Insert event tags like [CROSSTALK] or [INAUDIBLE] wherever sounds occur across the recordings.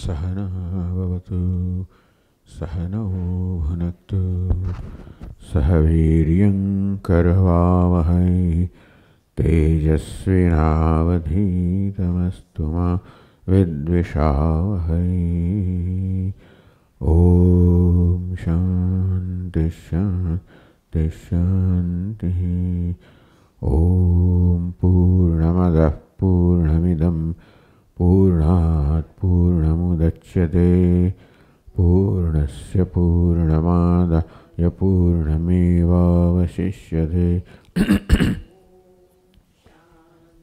सहनः भवतु सहनौ भुनक्तु सह वीर्यं करवावहै तेजस्विनावधीतमस्तु मा विद्विषावहै ॐ शान्ति शान्ति शान्तिः ॐ पूर्णमदः पूर्णमिदम् पूर्णात् पूर्णमुदच्यते पूर्णस्य पूर्णमादाय पूर्णमेवावशिष्यते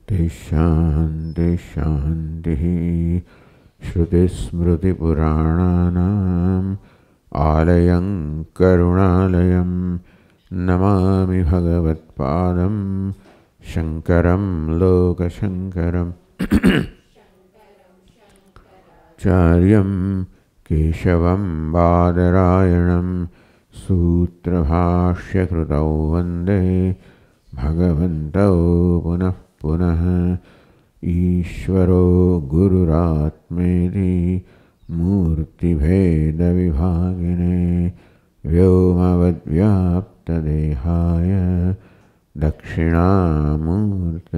तेषान्ति शान्तिः श्रुतिस्मृतिपुराणानाम् आलयं करुणालयं नमामि भगवत्पादं शङ्करं लोकशङ्करम् आचार्यं बादरायण सूत्र भाष्य वंदे भगवत पुनः पुनः ईश्वरो गुरुरात्मेति मूर्तिभेदविभागिने दक्षिणा मूर्त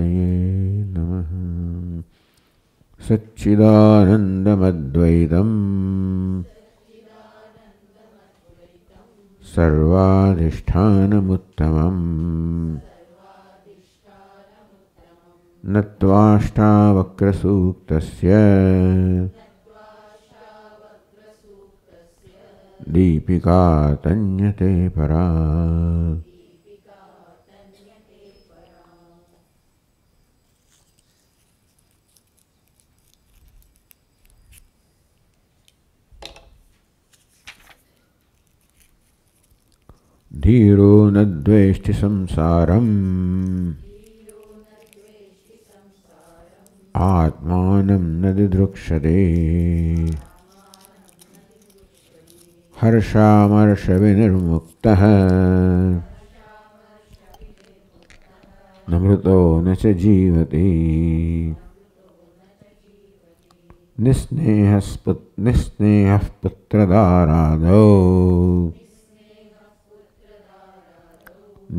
नमः सच्चिदानन्दमद्वैतम् सर्वाधिष्ठानमुत्तमम् न त्वाष्टावक्रसूक्तस्य तन्यते परा धीरो न द्वेष्टि संसारम् आत्मानं न दिदृक्षते हर्षामर्षविनिर्मुक्तः नमृतो न च जीवति निस्नेहः पुत्रदारादौ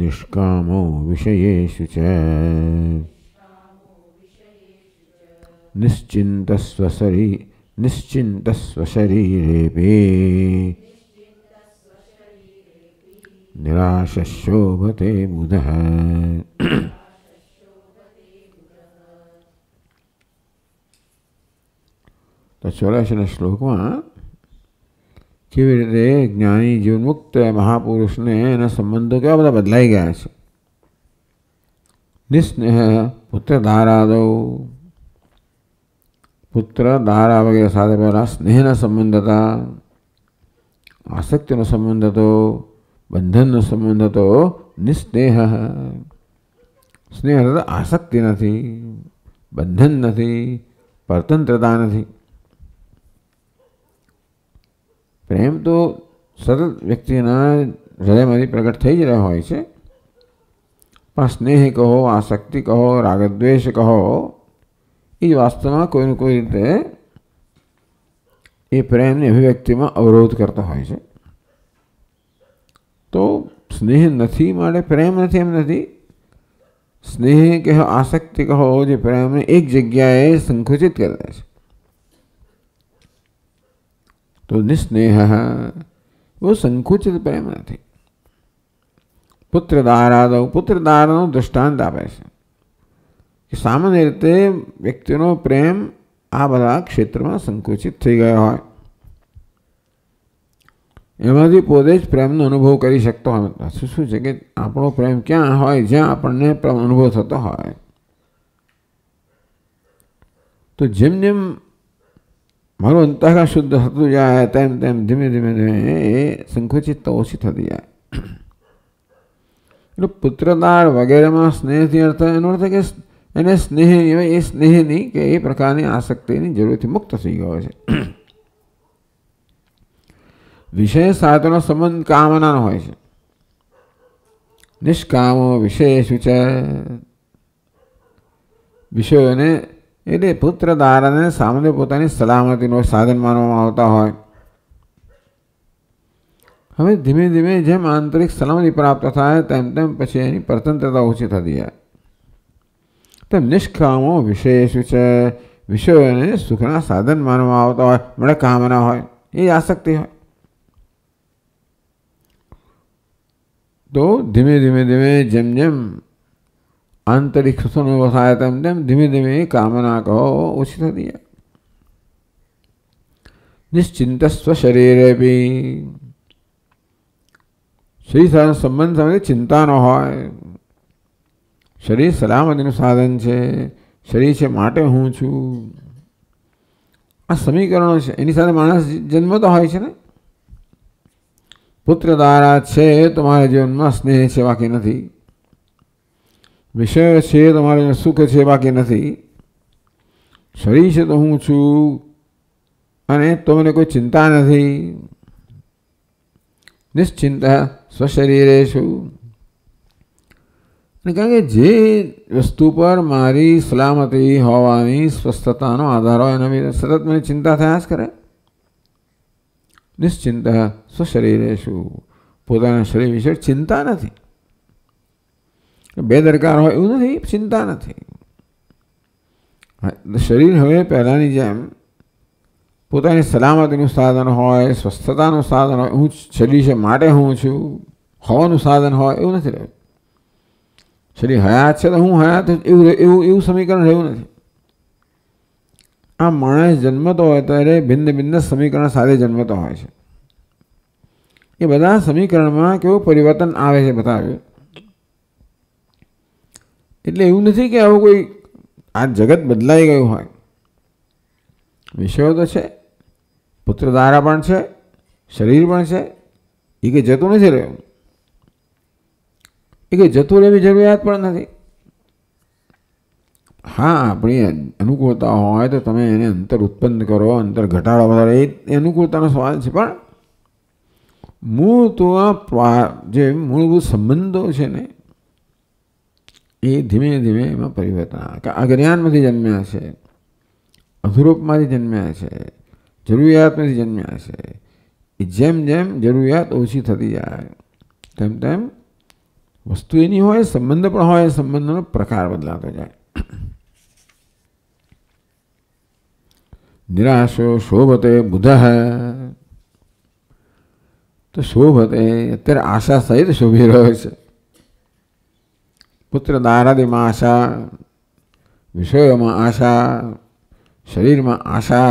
निष्कामो विषयेषु च निश्चिन्तस्वशरी निश्चिन्तस्वशरीरेऽपि निराशशोभते बुधः તો ચોરાશીના रीते ज्ञा जीवन मुक्त महापुरुष ने संबंधों के बदा बदलाई गया निस्नेह पुत्र धारा दो पुत्र धारा वगैरह साधे पहला स्नेह न संबंध था आसक्ति न संबंध तो बंधन न संबंध तो निस्नेह स्नेह आसक्ति नहीं बंधन नहीं परतंत्रता नहीं प्रेम तो सतत व्यक्ति हृदय में प्रकट थी ज रहा हो स्नेह कहो आसक्ति कहो रागद्वेश कहो यस्तव में कोई न कोई रीते ये प्रेम ने अभिव्यक्ति में अवरोध करता हो तो स्नेह नहीं मे प्रेम नहीं एम नहीं स्नेह कहो आसक्ति कहो जो प्रेम ने एक जगह संकुचित कर નિ સ્નેહ હો સંકુચિત પ્રેમ આ થે પુત્રદાન આ પુત્રદાન નો दृष्टાંત આવે છે સામાન્ય રીતે વ્યક્તિનો પ્રેમ આ ભ્રા ક્ષેત્રમાં સંકુચિત થઈ ગયો છે એવા દી પોતે જ પ્રેમ નો અનુભવ કરી શકતો હમે શું છે કે આપણો પ્રેમ ક્યાં હોય જ્યાં આપણે પ્રેમ અનુભવ થતો હોય તો જેમ ને મારું અંતઃકરણ શુદ્ધ થતું જાય તેમ તેમ ધીમે ધીમે ધીમે એ સંકુચિતતા ઓછી થતી જાય એટલે પુત્રદાર વગેરેમાં સ્નેહથી અર્થ એનો અર્થ કે એને સ્નેહ એ સ્નેહની કે એ પ્રકારની આસક્તિની જરૂરથી મુક્ત થઈ ગયો છે વિષય સાથેનો સંબંધ કામનાનો હોય છે નિષ્કામો વિષય શું છે વિષયોને यदि पुत्र दान ने सामने पुतानी सलामती नो साधन मानव आवता है हमें धीरे-धीरे जे मानसिक सलामती प्राप्त થાય તેમ તેમ પછીની પરતંત્રતા ઉછે થા દિયા તેમ નિષ્કામો વિશેષુચ વિશે સુખના સાધન માનવ આવતો હોય મને કામનો હોય એ આસક્તિ હોય તો ધીમે ધીમે ધીમે જમ જમ अंतरिक्ष में बसाया तम तम धीमे धीमे कामना को उचित दिया निश्चिंत स्व शरीर भी श्री साधन संबंध समय चिंता न हो शरीर सलामत साधन छे शरीर से माटे हूँ छु आ समीकरणों से साथ मानस जन्म तो हो छे ना पुत्र दारा छे तुम्हारे जीवन में स्नेह से बाकी नहीं विषय से सुख से बाकी नहीं शरीर से तो हूँ छू तो मैंने कोई चिंता नहीं निश्चिंत स्वशरी कारण के जे वस्तु पर मारी सलामती हो स्वस्थता आधार होने सतत मैंने चिंता थे आज करें निश्चिंत स्वशरी पोता शरीर विषय चिंता नहीं બેદરકાર હોય એવું નથી ચિંતા નથી શરીર હવે પહેલાંની જેમ પોતાની સલામતીનું સાધન હોય સ્વસ્થતાનું સાધન હોય હું શરીર છે માટે હું છું હવાનું સાધન હોય એવું નથી રહ્યું શરીર હયાત છે તો હું હયાત એવું એવું એવું સમીકરણ રહ્યું નથી આ માણસ જન્મતો હોય ત્યારે ભિન્ન ભિન્ન સમીકરણ સાથે જન્મતો હોય છે એ બધા સમીકરણમાં કેવું પરિવર્તન આવે છે બતાવ્યું એટલે એવું નથી કે આવું કોઈ આ જગત બદલાઈ ગયું હોય વિષયો તો છે પુત્રધારા પણ છે શરીર પણ છે એ કંઈ જતું નથી રહ્યું એ કંઈ જતું રહેવી જરૂરિયાત પણ નથી હા આપણી અનુકૂળતા હોય તો તમે એને અંતર ઉત્પન્ન કરો અંતર ઘટાડો વધારે એ અનુકૂળતાનો સવાલ છે પણ મૂળ તો આ જે મૂળભૂત સંબંધો છે ને એ ધીમે ધીમે એમાં પરિવર્તન કે અજ્ઞાનમાંથી જન્મ્યા છે અધુરૂપમાંથી જન્મ્યા છે જરૂરિયાતમાંથી જન્મ્યા છે એ જેમ જેમ જરૂરિયાત ઓછી થતી જાય તેમ તેમ વસ્તુ એની હોય સંબંધ પણ હોય સંબંધનો પ્રકાર બદલાતો જાય નિરાશો શોભતે બુધ તો શોભતે અત્યારે આશા સહિત શોભી રહ્યો છે पुत्र दारादी में आशा विषय में आशा शरीर में आशा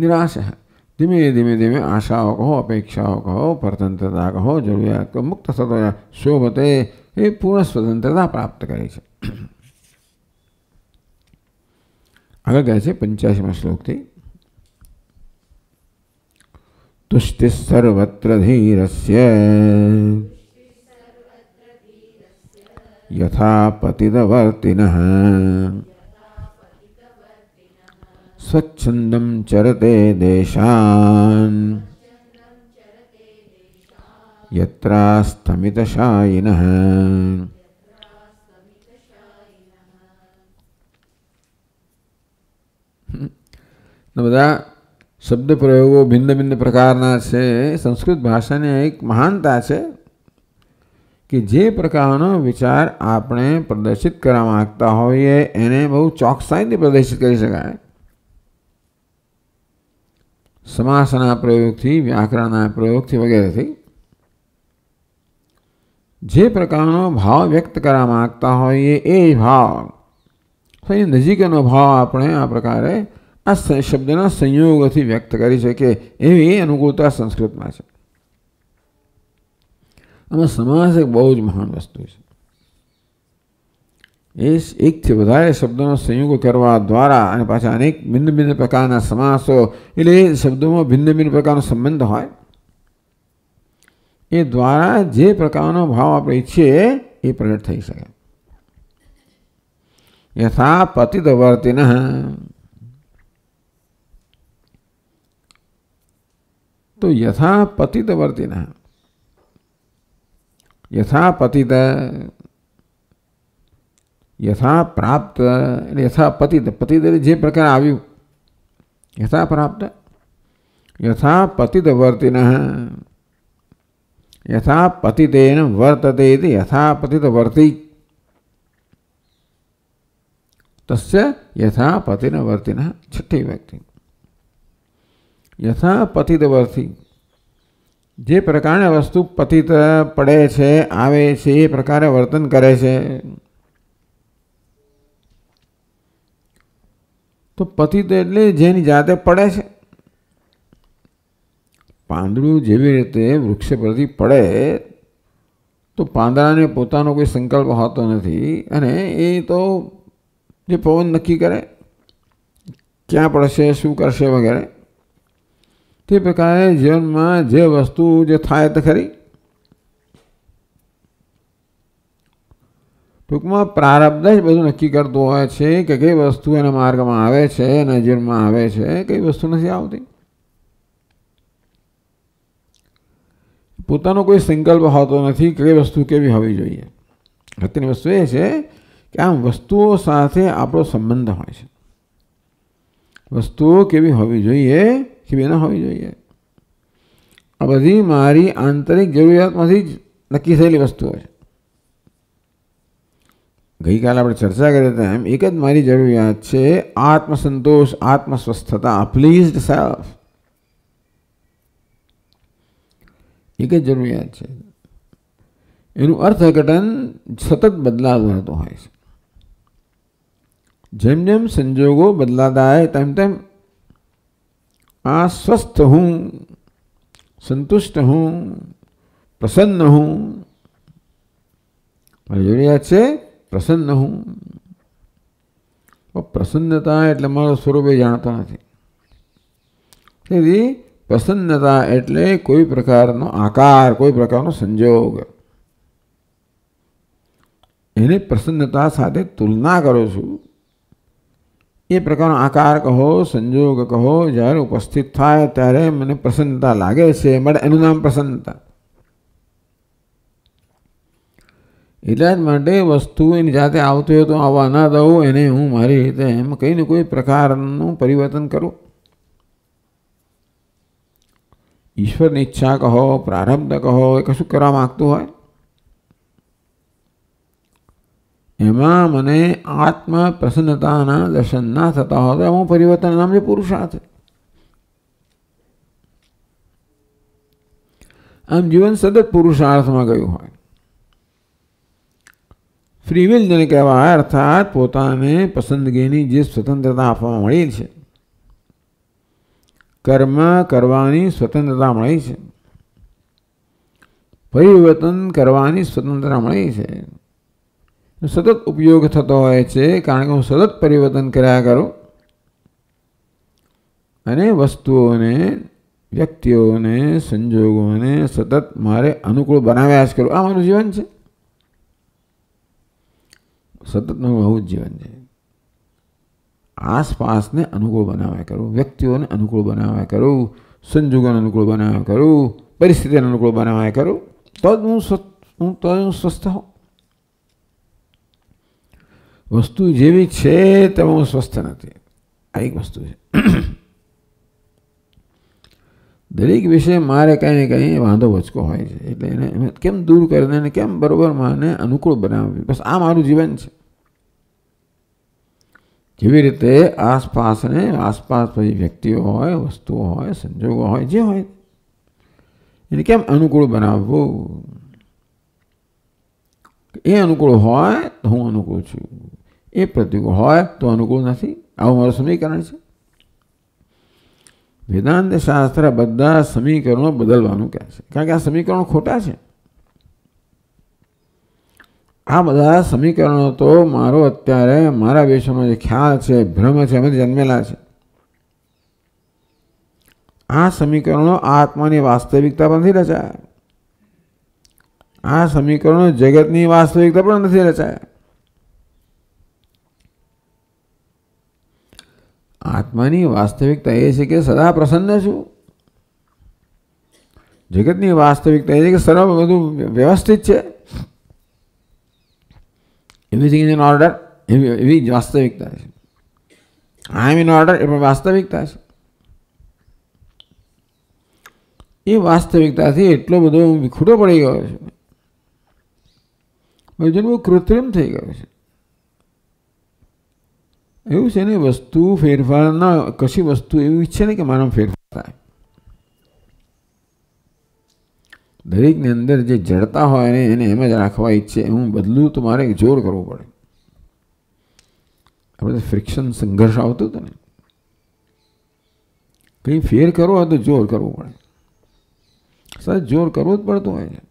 निराशा है धीमे धीमे धीमे आशाओं कहो अपेक्षाओं कहो परतंत्रता कहो जरूरिया को मुक्त सतो या शोभते ये पूर्ण स्वतंत्रता प्राप्त करे अगर कैसे पंचाशीम श्लोक थे तुष्टि सर्वत्र धीरस्य यथापतिवर्ति स्वच्छंद चरते देशान यस्तमितयिन नमदा शब्द प्रयोग भिन्न भिन्न प्रकार से संस्कृत भाषा ने एक महानता से कि जे प्रकार विचार आपने प्रदर्शित करवा मांगता होने बहुत चौकसाई प्रदर्शित कर सकते समास प्रयोग थी व्याकरण प्रयोग थी वगैरह थी जे प्रकार भाव व्यक्त करा मांगता हो भाव सही नजीक भाव अपने आ प्रकार आ शब्द संयोग व्यक्त कर सके अनुकूलता संस्कृत में અને સમાસ એક બહુ જ મહાન વસ્તુ છે એ એકથી વધારે શબ્દોનો સંયોગ કરવા દ્વારા અને પાછા અનેક ભિન્ન ભિન્ન પ્રકારના સમાસો એટલે એ શબ્દોમાં ભિન્ન ભિન્ન પ્રકારનો સંબંધ હોય એ દ્વારા જે પ્રકારનો ભાવ આપણે ઈચ્છીએ એ પ્રગટ થઈ શકે યથા પતિતવર્તિન તો યથા પતિતવર્તિના यथा पतित यथा प्राप्त यथा पतित पतित जे प्रकार आयु यथा प्राप्त यथा पतित वर्तिन यथा पतितेन वर्तते यथा पतित वर्ति तस्य यथा पतिन वर्तिन छठी व्यक्ति यथा पतित वर्ती જે પ્રકારે વસ્તુ પતિત પડે છે આવે છે એ પ્રકારે વર્તન કરે છે તો પતિત એટલે જેની જાતે પડે છે પાંદડું જેવી રીતે વૃક્ષ પરથી પડે તો પાંદડાને પોતાનો કોઈ સંકલ્પ હોતો નથી અને એ તો જે પવન નક્કી કરે ક્યાં પડશે શું કરશે વગેરે કે બગાએ જનમા જે વસ્તુ જે થાય તે ખરી ટુકમાં प्रारब्ધ એ બધું નક્કી કર દો છે કે કઈ વસ્તુ એના માર્ગમાં આવે છે એના જનમાં આવે છે કે કઈ વસ્તુને આવતી પોતાનો કોઈ સંકલ્પ બહોતો નથી કે વસ્તુ કેવી હોવી જોઈએ અતની વસ્તુ એ છે કે આમ વસ્તુઓ સાથે આપણો સંબંધ હોય છે વસ્તુઓ કેવી હોવી જોઈએ કે બીના હોય જોઈએ હવેની મારી આંતરિક જરૂરિયાતમાંથી જ નક્કી થયેલી વસ્તુ હોય ગઈકાલ આપણે ચર્ચા કરે તેમ એકદમ મારી જરૂરિયાત છે આત્મસંતોષ આત્મસ્વસ્થતા પ્લીઝડ સેલ્ફ કે જરૂરિયાત છે એનું અર્થઘટન સતત બદલાવનોતો હોય છે જેમ જેમ સંજોગો બદલાતા જાય તેમ તેમ आस्वस्थ हूं संतुष्ट हूं प्रसन्न हूं जुड़ी अच्छे प्रसन्न हूं वो प्रसन्नता એટલે મારો સ્વરૂપ એ જાણતો નથી તેવી પ્રસન્નતા એટલે કોઈ પ્રકારનો આકાર કોઈ પ્રકારનો સંજોગ એને પ્રસન્નતા સાથે તુલના કરો છું ये प्रकार आकार कहो संजोग कहो जर उपस्थित था तेरे मैंने प्रसन्नता लागे से मेरे अनुनाम प्रसन्नता इलाज वस्तु जाते आते हो तो आवा न दू एने हूँ मारी रीते कहीं ने कोई प्रकार परिवर्तन करो ईश्वर की इच्छा कहो प्रारब्ध कहो कशु करवा मागत हो है। યમામને આત્મ પ્રસન્નતાના દર્શન ના થતા હોય તો એમાં પરિવર્તન નામ જે પુરુષાર્થ આમ જીવન સતત પુરુષાર્થમાં ગયું હોય ફ્રીવિલ જેને કહેવાય અર્થાત પોતાને પસંદગીની જે સ્વતંત્રતા આપવામાં મળી છે કર્મ કરવાની સ્વતંત્રતા મળી છે પરિવર્તન કરવાની સ્વતંત્રતા મળી છે સતત ઉપયોગ થતો હોય છે કારણ કે હું સતત પરિવર્તન કર્યા કરું અને વસ્તુઓને વ્યક્તિઓને સંજોગોને સતત મારે અનુકૂળ બનાવ્યા જ કરું આ મારું જીવન છે સતત મારું આવું જ જીવન છે આસપાસને અનુકૂળ બનાવ્યા કરું વ્યક્તિઓને અનુકૂળ બનાવ્યા કરું સંજોગોને અનુકૂળ બનાવ્યા કરું પરિસ્થિતિને અનુકૂળ બનાવ્યા કરું તો જ હું સ્વસ્થ હું તો જ હું સ્વસ્થ હોઉં વસ્તુ જેવી છે તેમાં હું સ્વસ્થ નથી આ એક વસ્તુ છે દરેક વિશે મારે કંઈ ને કંઈ વાંધો વચકો હોય છે એટલે એને કેમ દૂર કરીને એને કેમ બરાબર માને અનુકૂળ બનાવવી બસ આ મારું જીવન છે જેવી રીતે આસપાસને આસપાસ પછી વ્યક્તિઓ હોય વસ્તુઓ હોય સંજોગો હોય જે હોય એને કેમ અનુકૂળ બનાવવું એ અનુકૂળ હોય તો હું અનુકૂળ છું એ પ્રતીક હોય તો અનુગો નથી આ મૌર સમીકરણ છે વેદાંત શાસ્ત્ર બધા સમીકરણો બદલવાનું કહે છે કારણ કે આ સમીકરણ ખોટા છે આ બધા સમીકરણો તો મારો અત્યારે મારા વિશેમાં જે ખ્યાલ છે ભ્રમ છે એમ જ જન્મેલા છે આ સમીકરણો આત્માની વાસ્તવિકતા પરથી નથી રહેતા આ સમીકરણો જગતની વાસ્તવિકતા પર નથી રહેતા आत्माની વાસ્તવિકતા એ છે કે સદા પ્રસન્ન છું જગતની વાસ્તવિકતા એ છે કે સર્વ બધું વ્યવસ્થિત છે एवरीथिंग ઇન ઓર્ડર એવી જ વાસ્તવિકતા છે આઇ એમ ઇન ઓર્ડર એમાં વાસ્તવિકતા છે એ વાસ્તવિકતાથી એટલો બધો વિખૂટો પડી ગયો છું મે જો કૃત્રિમ થઈ ગયો છું એવું છે ને વસ્તુ ફેરફારના કશી વસ્તુ એવી ઈચ્છે ને કે મારામાં ફેરફાર થાય દરેકની અંદર જે જડતા હોય ને એને એમ જ રાખવા ઈચ્છે હું બદલું તો મારે જોર કરવું પડે આપણે ફ્રિક્શન સંઘર્ષ આવતો હતો ને કંઈ ફેર કરવો હોય તો જોર કરવો પડે સર જોર કરવું જ પડતું હોય છે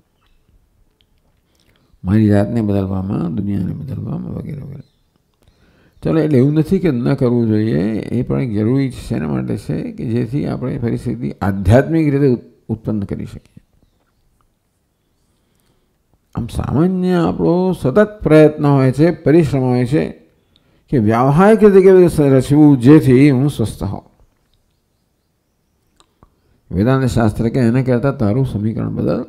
મારી જાતને બદલવામાં દુનિયાને બદલવામાં વગેરે વગેરે चलो एट एवं नहीं कि न करव जो ये जरूरी शेना से कि जे आप परिस्थिति आध्यात्मिक रीते उत्पन्न कर आम सतत प्रयत्न हो परिश्रम हो व्यावहारिक रीते कई रचव जे हूँ स्वस्थ हो वेदांत शास्त्र के कहता तारू समीकरण बदल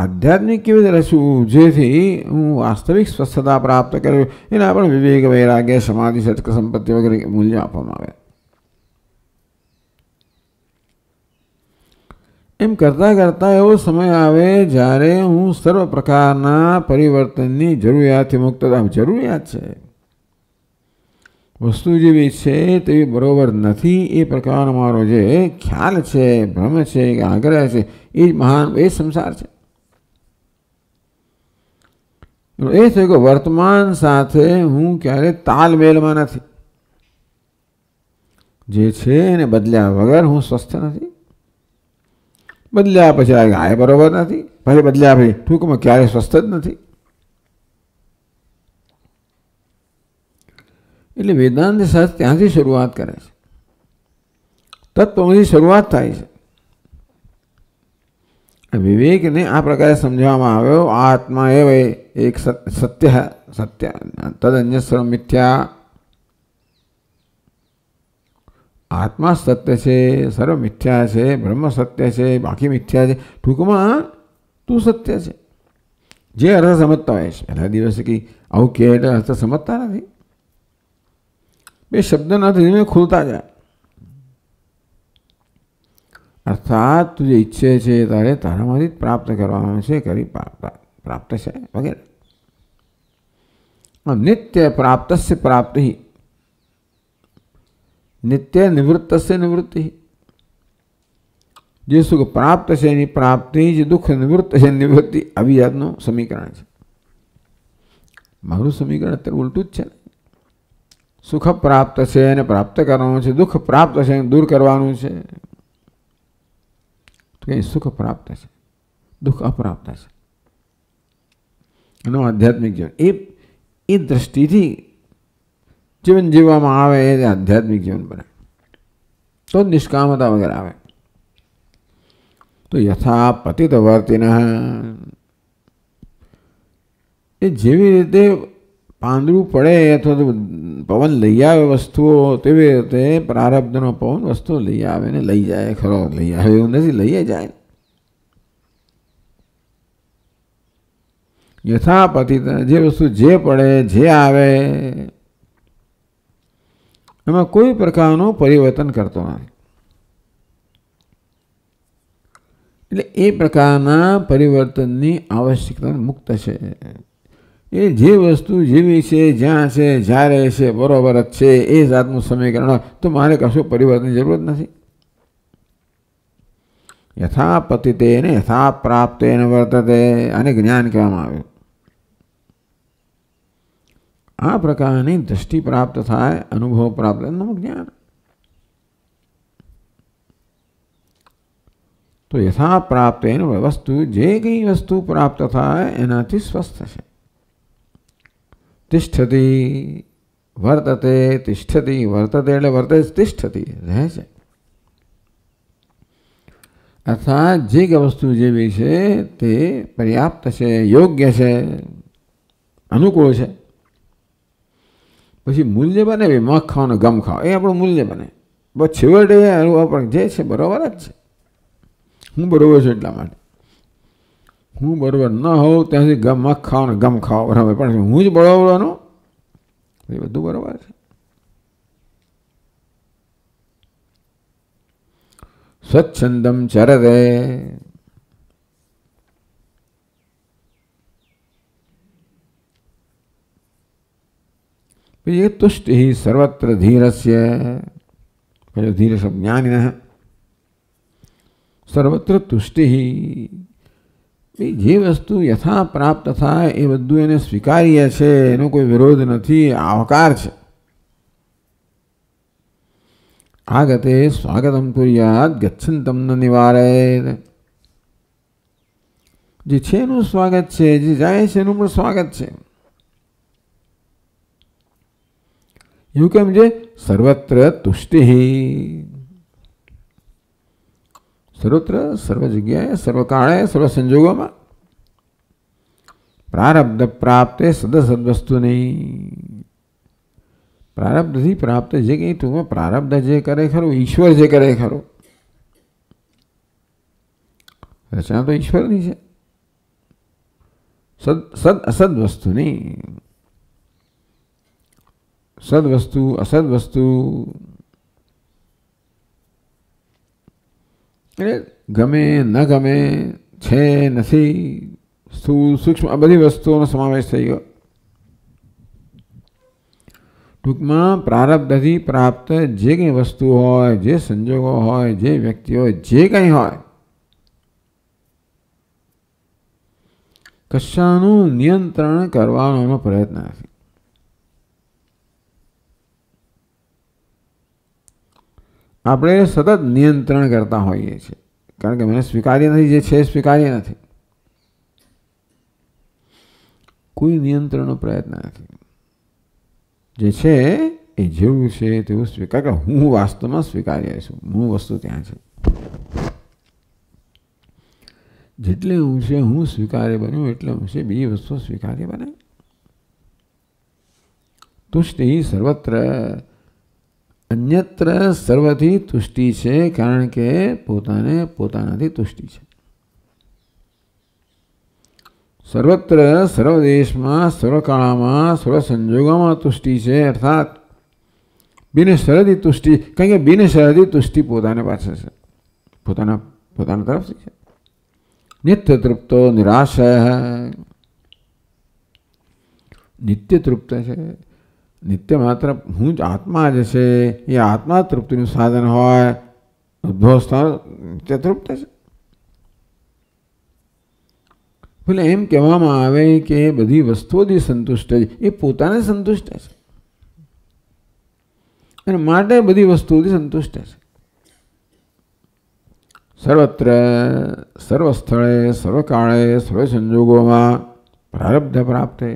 आध्यात्मिक के रहू हूँ वास्तविक स्वस्थता प्राप्त कर विवेक वैराग्य समाधि सत्क संपत्ति वगैरह मूल्य आप एम करता करता एवं समय आए जयरे हूँ सर्व प्रकार परिवर्तन की जरूरियात मुक्त जरूरियात वस्तु जीवी है तो बराबर नहीं ए प्रकार ख्याल है भ्रम है आग्रह है ये महान ये संसार है ये कि वर्तमान साथ हूँ क्या तालमेल में नहीं जे है बदलया वगर हूँ स्वस्थ नहीं बदलया पे आ गाय बराबर नहीं पहले बदलया भाई टूक में क्या स्वस्थ नहीं इले वेदांत साथ त्या शुरुआत करे तत्व शुरुआत थे विवेक ने आ प्रकार समझा आत्मा एव एक सत्य है सत्य तद अन्य स्वरूप मिथ्या आत्मा सत्य से सर्व मिथ्या से ब्रह्म सत्य से बाकी मिथ्या से टूक में तू सत्य से जे अर्थ समझता है पहला दिवस की आउ कह अर्थ समझता नहीं शब्द ना तो खुलता जाए અર્થાત તુજે ઈચ્છે છે ત્યારે ધનmatig પ્રાપ્ત કરવાનો છે કરી પ્રાપ્ત છે વગેરે નિત્ય પ્રાપ્તસ્ય પ્રાપ્તિ નિત્ય નિવૃતસ્ય નિવૃતિ જે સુખ પ્રાપ્ત છે એની પ્રાપ્તિ જે દુઃખ નિવૃત છે એની નિવૃતિ આ વિધનું સમીકરણ છે મારું સમીકરણ અત્યારે ઊલટું છે સુખ પ્રાપ્ત છે ને પ્રાપ્ત કરવાનો છે દુઃખ પ્રાપ્ત છે એ દૂર કરવાનો છે કે ઈસુ કો પ્રાપ્ત છે દુઃખ અપ્રાપ્ત છે એનો આધ્યાત્મિક જીવન એ એ દ્રષ્ટિથી જીવન જીવામાં આવે એ આધ્યાત્મિક જીવન બને તો નિષ્કામતા વગેરે આવે તો યથાપતિત વર્તિનઃ એ જેવી રીતે પાંદડું પડે અથવા તો પવન લઈ આવે વસ્તુઓ તેવી રીતે પ્રારબ્ધનો પવન વસ્તુઓ લઈ આવે ને લઈ જાય ખરો લઈ આવે એવું નથી લઈ જાય યથા પતિત જે વસ્તુ જે પડે જે આવે એમાં કોઈ પ્રકારનું પરિવર્તન કરતો નથી એટલે એ પ્રકારના પરિવર્તનની આવશ્યકતા મુક્ત છે એ જે વસ્તુ જેવી છે જ્યાં છે જ્યારે છે બરોબર જ છે એ જાતનું સમીકરણ હોય તો મારે કશું પરિવર્તનની જરૂર જ નથી યથા પતિતે ને યથા પ્રાપ્ત એને વર્તતે આને જ્ઞાન કહેવામાં આવ્યું આ પ્રકારની દ્રષ્ટિ પ્રાપ્ત થાય અનુભવ પ્રાપ્ત એનું જ્ઞાન તો યથા પ્રાપ્ત એનું વસ્તુ જે કંઈ વસ્તુ પ્રાપ્ત થાય એનાથી સ્વસ્થ છે તિષ્ઠતી વર્તતે તિષ્ઠતી વર્તતે એટલે વર્તે તિષ્ઠતી રહે છે અર્થાત જે કે વસ્તુ જેવી છે તે પર્યાપ્ત છે યોગ્ય છે અનુકૂળ છે પછી મૂલ્ય બને ભાઈ મખ ખાવાનું ગમ ખાવ એ આપણું મૂલ્ય બને બસ છેવટે જે છે બરાબર જ છે હું બરોબર છું એટલા માટે હું બરોબર ન હોઉં ત્યાંથી ગમ મખ ખાઓ ને ગમ ખાઓ બરાબર પણ હું જ બળવવાનો એ બધું બરાબર છે સ્વચ્છંદમ ચરદે ये तुष्ट ही सर्वत्र धीरस्य जो धीरस ज्ञानिन सर्वत्र तुष्टि ही जीवस्तु यथा प्राप्त था ए बधु स्वीकारी कोई विरोध नहीं आकार से आगते स्वागत कुरियात गच्छन तम न निवार જે છે એનું સ્વાગત છે જે જાય છે એનું પણ સ્વાગત सर्वत्र सर्व जगह सर्व काले सर्व संजोगों में प्रारब्ध प्राप्त सद सद नहीं प्रारब्ध थी प्राप्त जे कहीं तू प्रारब्ध जे करे खरो ईश्वर जे करे खरु रचना तो ईश्वर नहीं है सद सद असद वस्तु नहीं सद वस्तु असद वस्तु એટલે ગમે ન ગમે છે નથી સ્થૂળ સૂક્ષ્મ આ બધી વસ્તુઓનો સમાવેશ થઈ ગયો ટૂંકમાં પ્રારબ્ધથી પ્રાપ્ત જે કંઈ વસ્તુ હોય જે સંજોગો હોય જે વ્યક્તિ હોય જે કંઈ હોય કશાનું નિયંત્રણ કરવાનો પ્રયત્ન નથી આપણે સતત નિયંત્રણ કરતા હોઈએ છીએ કારણ કે મને સ્વીકાર્ય નથી જે છે સ્વીકાર્ય નથી કોઈ નિયંત્રણનો પ્રયત્ન નથી જે છે એ જેવું છે તેવું સ્વીકાર કે હું વાસ્તવમાં સ્વીકાર્ય છું હું વસ્તુ ત્યાં છે જેટલે હું છે હું સ્વીકાર્ય બન્યું એટલે હું છે બીજી વસ્તુ સ્વીકાર્ય બને તુષ્ટિ સર્વત્ર अन्यत्र सर्वधी तुष्टि से कारण के પોતાને પોતાનેથી તુષ્ટિ છે सर्वत्र सर्वदेशमा सुरकाम सुरसंयोगामा तुष्टि छे अर्थात બીને શરદી તુષ્ટિ કે બીને શરદી તુષ્ટિ પોતાને પાસે છે પોતાને પોતાને તરફ છે નિત્ય તૃપ્તો નિરાશય નિત્ય તૃપ્તે છે નિત્ય માત્ર હું જ આત્મા જે છે એ આત્મા તૃપ્તિનું સાધન હોય ઉદ્ભવ સ્થળ નિત્ય તૃપ્ત છે ભલે એમ કહેવામાં આવે કે એ બધી વસ્તુઓથી સંતુષ્ટ છે એ પોતાને સંતુષ્ટ છે અને માટે બધી વસ્તુઓથી સંતુષ્ટ છે સર્વત્ર સર્વસ્થળે સર્વકાળે સર્વ સંજોગોમાં પ્રારબ્ધ પ્રાપ્તે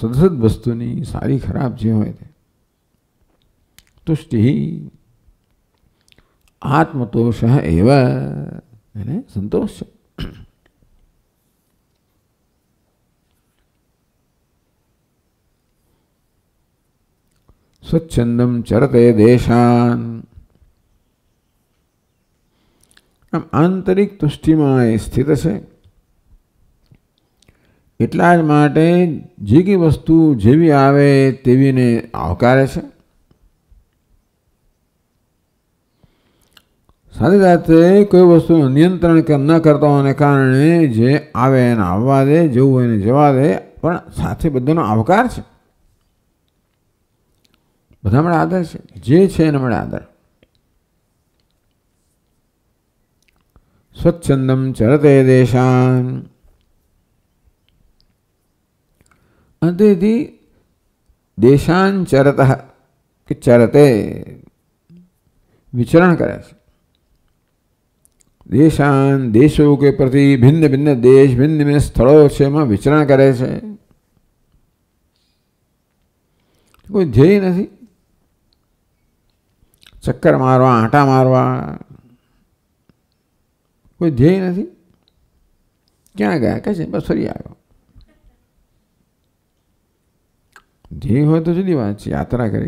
सदसद वस्तु सारी खराब जी हो तुष्टि आत्मतोष एवं संतोष स्वच्छंदम चरते देशान हम आंतरिक तुष्टिमा स्थित से એટલા જ માટે જે કી વસ્તુ જેવી આવે તેવીને આવકારે છે સાદી રાતે કોઈ વસ્તુ નિયંત્રણ કમ ન કરતા હોને કારણે જે આવે એના આવવા દે જોવે એને જવા દે પણ સાથી બધુંનો આવકાર છે બધામાં આદર છે જે છે નેમાં આદર સ્વચ્છંદમ ચરતે દેષાં अंत यदि देशांचरत कि चरते विचरण करे देशान देशों के प्रति भिन्न भिन्न देश भिन्न भिन्न स्थलों से में विचरण करे कोई ध्येय नहीं चक्कर मारवा आटा मारवा कोई ध्येय नहीं क्या गया ગયા કહે છે બસ जे हो तो जुदी बात है यात्रा कर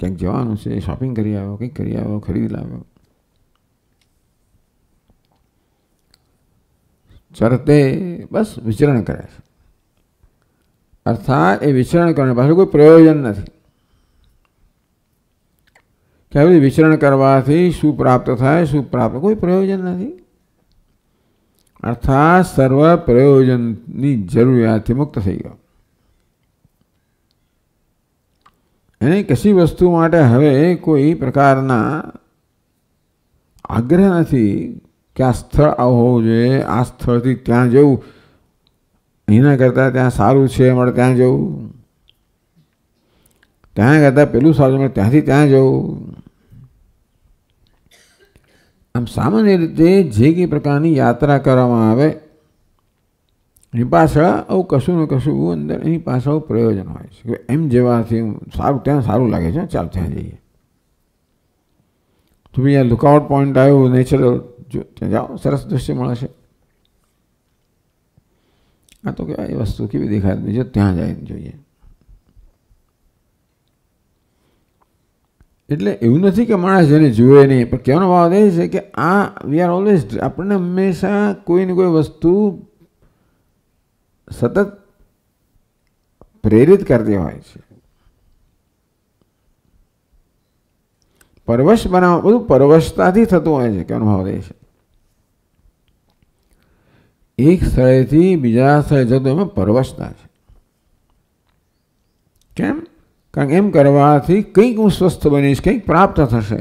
क्या जवा शॉपिंग कर कहीं कर खरीद लो चरते बस विचरण करे अर्थात ये विचरण करने पास कोई प्रयोजन नहीं क्या विचरण करने करवा सुप्राप्त था प्राप्त कोई प्रयोजन नहीं अर्थात सर्व प्रयोजन जरूरिया मुक्त थी गया એને કસી વસ્તુ માટે હવે કોઈ પ્રકારના આગ્રહ નથી કે સ્થળ આવોજે આ સ્થળ થી ક્યાં જવું એને કરતા ત્યાં સારું છે અમાર ક્યાં જવું ક્યાં કરતા પેલું સારું ત્યાં થી ત્યાં જવું આમ સામાન્ય રીતે જે કે પ્રકારની યાત્રા કરવામાં આવે એની પાછળ આવું કશું ને કશું અંદર એની પાછળ પ્રયોજન હોય છે એમ જેવાથી સારું ત્યાં સારું લાગે છે ચાલ ત્યાં જઈએ તો ભાઈ આ લુકઆઉટ પોઈન્ટ આવ્યું નેચરલ ત્યાં જાઓ સરસ દૃશ્ય મળે છે આ તો કે એ વસ્તુ કેવી દેખાય બીજો ત્યાં જઈને જોઈએ એટલે એવું નથી કે માણસ જેને જુએ નહીં પણ કહેવાનો ભાવ એ છે કે આ વી આર ઓલવેઝ આપણને હંમેશા કોઈ ને કોઈ વસ્તુ સતત પ્રેરિત કરતી હોય છે પરવશ બનાવ બધું પરવશતાથી થતું હોય છે કે અનુભવ રહે છે એક સ્થળેથી બીજા સ્થળે જતો એમાં પરવશતા છે કેમ કારણ એમ કરવાથી કંઈક હું સ્વસ્થ બનીશ કંઈક પ્રાપ્ત થશે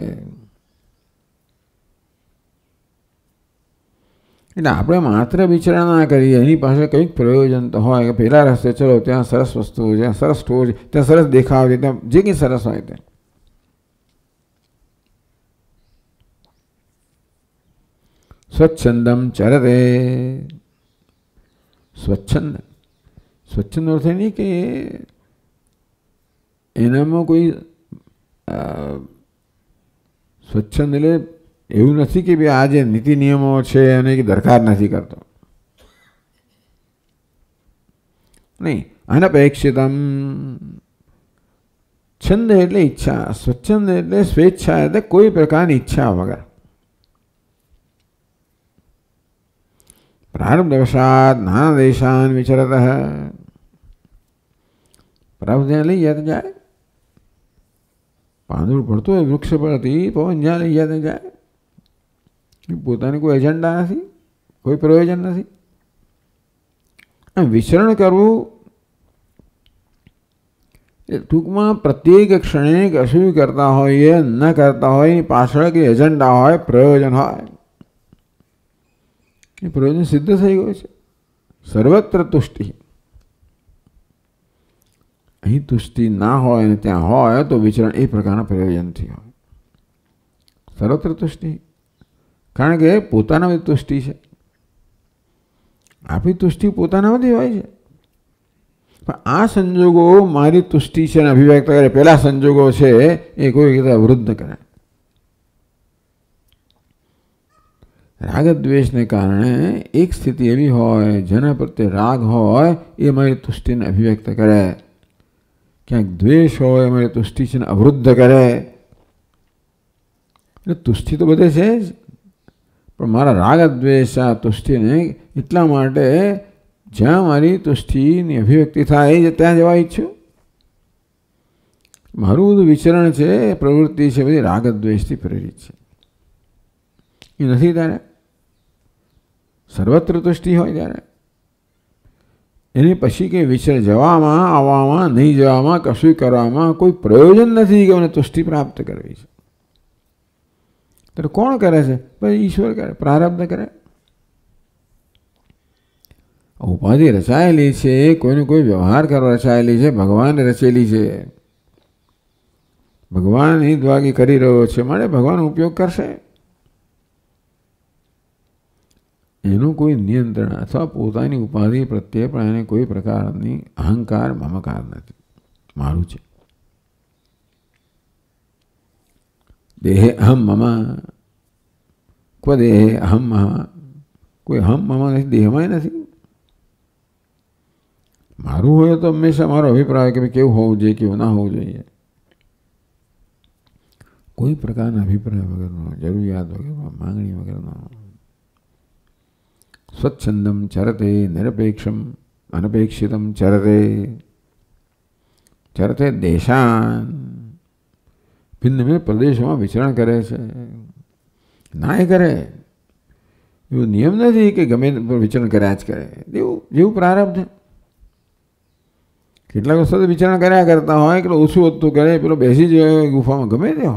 એટલે આપણે માત્ર વિચાર ના કરીએ એની પાસે કંઈક પ્રયોજન તો હોય કે પહેલાં રસ્તે ચલો ત્યાં સરસ વસ્તુ જ્યાં સરસ સ્ટોર છે ત્યાં સરસ દેખાવ છે ત્યાં જે કંઈ સરસ હોય તે સ્વચ્છંદમ ચરતે સ્વચ્છંદ સ્વચ્છંદ અર્થ નહીં કે એનામાં કોઈ સ્વચ્છંદ એટલે एवं नहीं कि भाई आज नीति निमों से दरकार नहीं करते नहीं अपेक्षित छंद एट इच्छा स्वच्छंद एट स्वेच्छा एट कोई प्रकार की इच्छा वगर प्रारंभ दशात नाना देशान विचरत प्रारंभ ज्यादा लै जाते जाए पांदू पड़त वृक्ष पड़ती पवन ज्यादा लै जाए पोता कोई एजेंडा नहीं कोई प्रयोजन नहीं विचरण करव टूक में प्रत्येक क्षण कशु करता हो ये न करता हो पाषण के एजेंडा हो प्रयोजन हो प्रयोजन सिद्ध थी गये सर्वत्र तुष्टि अं तुष्टि ना हो त्या हो तो विचरण ए प्रकार प्रयोजन थी हो सर्वत्र तुष्टि कारण के पोता तुष्टि आप तुष्टि पोता हो आ संजोगों मारी तुष्टि से अभिव्यक्त करे पहला संजोगों से कोई रीते अवृद्ध करे राग द्वेष ने कारण एक स्थिति एवं होना प्रत्ये राग हो मेरी तुष्टि ने अभिव्यक्त करे क्या द्वेष हो मेरी तुष्टि से अवरुद्ध करे तुष्टि तो बदे से પણ મારા રાગદ્વેષ આ તુષ્ટિને એટલા માટે જ્યાં મારી તુષ્ટિની અભિવ્યક્તિ થાય એ ત્યાં જવા ઈચ્છું મારું બધું વિચરણ છે પ્રવૃત્તિ છે બધી રાગદ્વેષથી પ્રેરિત છે એ નથી ત્યારે સર્વત્ર તુષ્ટિ હોય ત્યારે એની પછી કે વિચર જવામાં આવવામાં નહીં જવામાં કશું કરવામાં કોઈ પ્રયોજન નથી કે મને તુષ્ટિ પ્રાપ્ત કરવી છે તો કોણ કરે છે ભાઈ ઈશ્વર કરે પ્રારબ્ધ કરે ઉપાધિ રચાયેલી છે એ કોઈનો કોઈ વ્યવહાર કરવા રચાયેલી છે ભગવાન રચેલી છે ભગવાન હિતવાગી કરી રહ્યો છે માટે ભગવાન ઉપયોગ કરશે એનું કોઈ નિયંત્રણ અથવા પોતાની ઉપાધિ પ્રત્યે પણ એને કોઈ પ્રકારની અહંકાર મમકાર નથી મારું છે देहे अहम मम क्व देहे अहम महा कोई हम मम नहीं देह मैं नहीं मारू हो तो हमेशा मारो अभिप्राय कि भाई क्यों हो जाए क्यों ना हो जाइए कोई प्रकार अभिप्राय वगैरह ना हो जरूरियात वगैरह मांगनी वगैरह ना हो स्वच्छंदम चरते निरपेक्षम अनपेक्षितम चरते चरते देशान भिन्न भिन्न प्रदेशों में विचरण करे ना करे एवं नियम नहीं कि गमे विचरण कराया ज करे जीव प्रारब्ध के वक्त विचरण कराया करता हो ओत करें पेलो बेसी जाए गुफा में गमे ते हो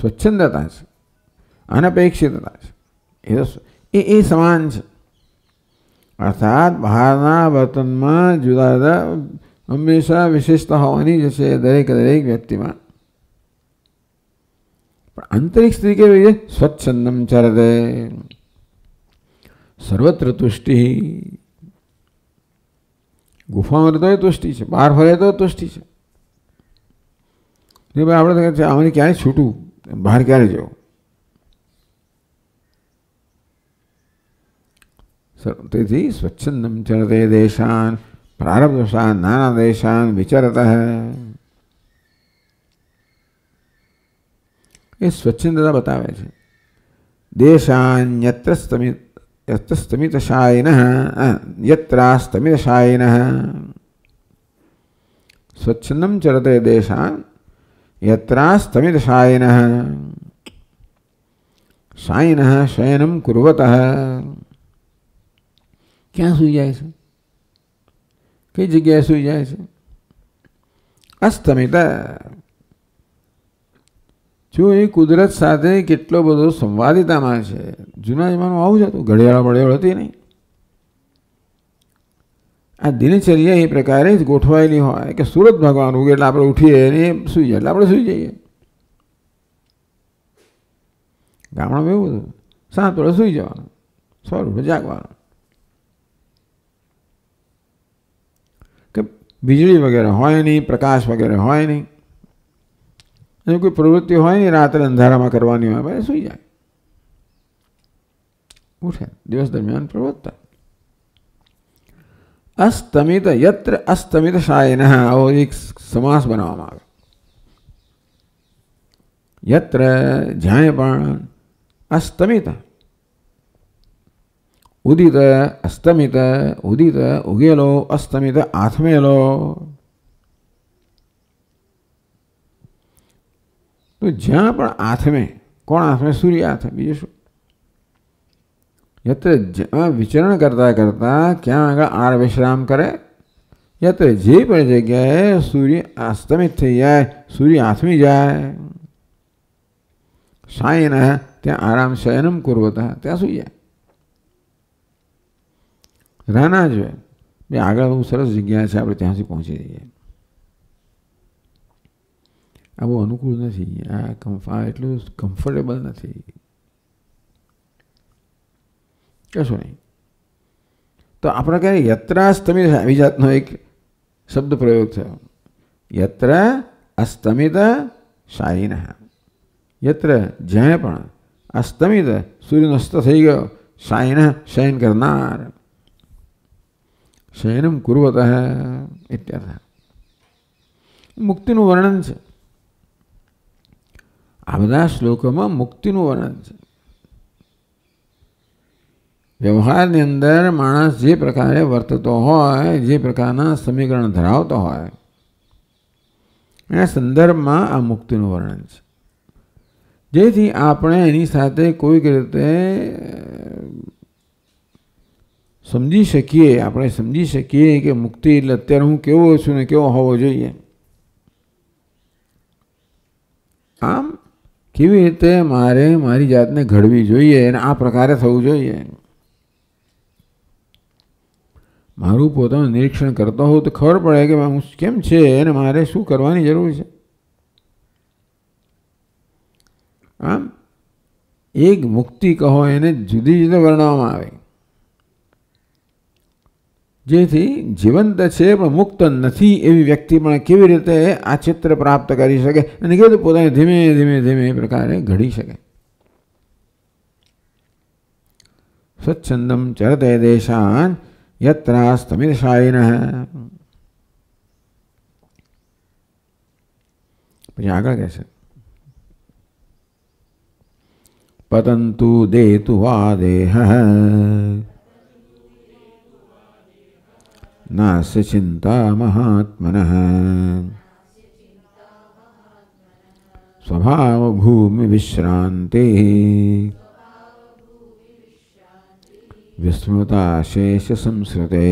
स्वच्छंदता से अनपेक्षितता से सामन है अर्थात बाहरना बर्तन में जुदा जुदा हमेशा विशेषता होनी जैसे दरेक दरेक व्यक्ति में પણ આંતરિક સ્ત્રી કેવી છે સ્વચ્છંદમ ચરદે સર્વત્ર તુષ્ટિ ગુફામાં રહેતો તુષ્ટિ છે બહાર ફરે તો તુષ્ટિ છે એ ભાઈ આપણે કહે છે આમાંથી ક્યાંય છૂટું બહાર ક્યારે જવું તેથી સ્વચ્છંદમ ચરતે દેશાન પ્રારબ્ધ નાના દેશાન વિચરતા હૈ ये स्वच्छंदता बतावे देशान्यत्रस्तमितशायिन यत्रास्तमितशायिन स्वच्छंद चरते देशान शायन शायिन शयन कुरत क्या सूई जाए इसे कई जगह सूई जाए इसे अस्तमित જો એ કુદરત સાથે કેટલો બધો સંવાદિતામાં છે જૂના જમાનામાં આવું જ હતું ઘડિયાળો બળિયાળો હતી નહીં આ દિનચર્યા એ પ્રકારે જ ગોઠવાયેલી હોય કે સુરત ભગવાન ઉગે એટલે આપણે ઉઠીએ અને સૂઈ જાય એટલે આપણે સૂઈ જઈએ ગામડામાં એવું બધું સાત વડે સૂઈ જવાનું સોર વડે જાગવાનું કે વીજળી વગેરે હોય નહીં પ્રકાશ વગેરે હોય નહીં એની કોઈ પ્રવૃત્તિ હોય નહીં રાત્રે અંધારામાં કરવાની હોય ભાઈ સૂઈ જાય ઉઠે દિવસ દરમિયાન પ્રવૃત્તા અસ્તમિત યત્ર અસ્તમિત શાયન આવો એક સમાસ બનાવવામાં આવે યત્ર જ્યાં પણ અસ્તમિત ઉદિત અસ્તમિત ઉદિત ઉગેલો અસ્તમિત આથમેલો तो ज्या हाथ में कौन हाथ में सूर्य हाथ है बीजे शू ये विचरण करता करता क्या आगे आर विश्राम करे ये जे पर जगह सूर्य अस्तमित थी जाए सूर्य हाथ में जाए शायन है त्या आराम शयनम कुरता है त्या सू जाए रहना जो है आगे बहुत सरस जगह से आप त्या पहुंची जाइए આવું અનુકૂળ નથી આ કમ્ફા એટલું કમ્ફર્ટેબલ નથી કશું નહીં તો આપણે ક્યારે યત્રાસ્તમિત આવી જાતનો એક શબ્દ પ્રયોગ થયો યત્ર અસ્તમિત શાયિના યત્ર જ્યાં પણ અસ્તમિત સૂર્યનસ્ત થઈ ગયો શાયન શયન કરનાર શયનમ કુર્વત ઇત્યાદા મુક્તિનું વર્ણન છે આ બધા શ્લોકોમાં મુક્તિનું વર્ણન છે વ્યવહારની અંદર માણસ જે પ્રકારે વર્તતો હોય જે પ્રકારના સમીકરણ ધરાવતો હોય એના સંદર્ભમાં આ મુક્તિનું વર્ણન છે જેથી આપણે એની સાથે કોઈક રીતે સમજી શકીએ આપણે સમજી શકીએ કે મુક્તિ એટલે અત્યારે હું કેવો છું ને કેવો હોવો જોઈએ આમ કેવી રીતે મારે મારી જાતને ઘડવી જોઈએ અને આ પ્રકારે થવું જોઈએ મારું પોતાનું નિરીક્ષણ કરતો હોઉં તો ખબર પડે કે હું કેમ છે અને મારે શું કરવાની જરૂર છે આમ એક મુક્તિ કહો એને જુદી જુદી વર્ણવવામાં આવે જે થી જીવંત છે મુક્ત નથી એવી વ્યક્તિ મને કેવી રીતે આ ચિત્ર પ્રાપ્ત કરી શકે પરંતુ ધીમે ધીમે ધીમે પ્રકારે ઘડી શકે સ્વચ્છંદમ ચરતે દેશાન યત્રાસ્તમિ શાયનઃ પછી આગળ કેસે પતંતુ દેતુવા દેહઃ नास्य चिंता महात्मन स्वभाव भूमि विश्रांति विस्मृता शेष संस्कृते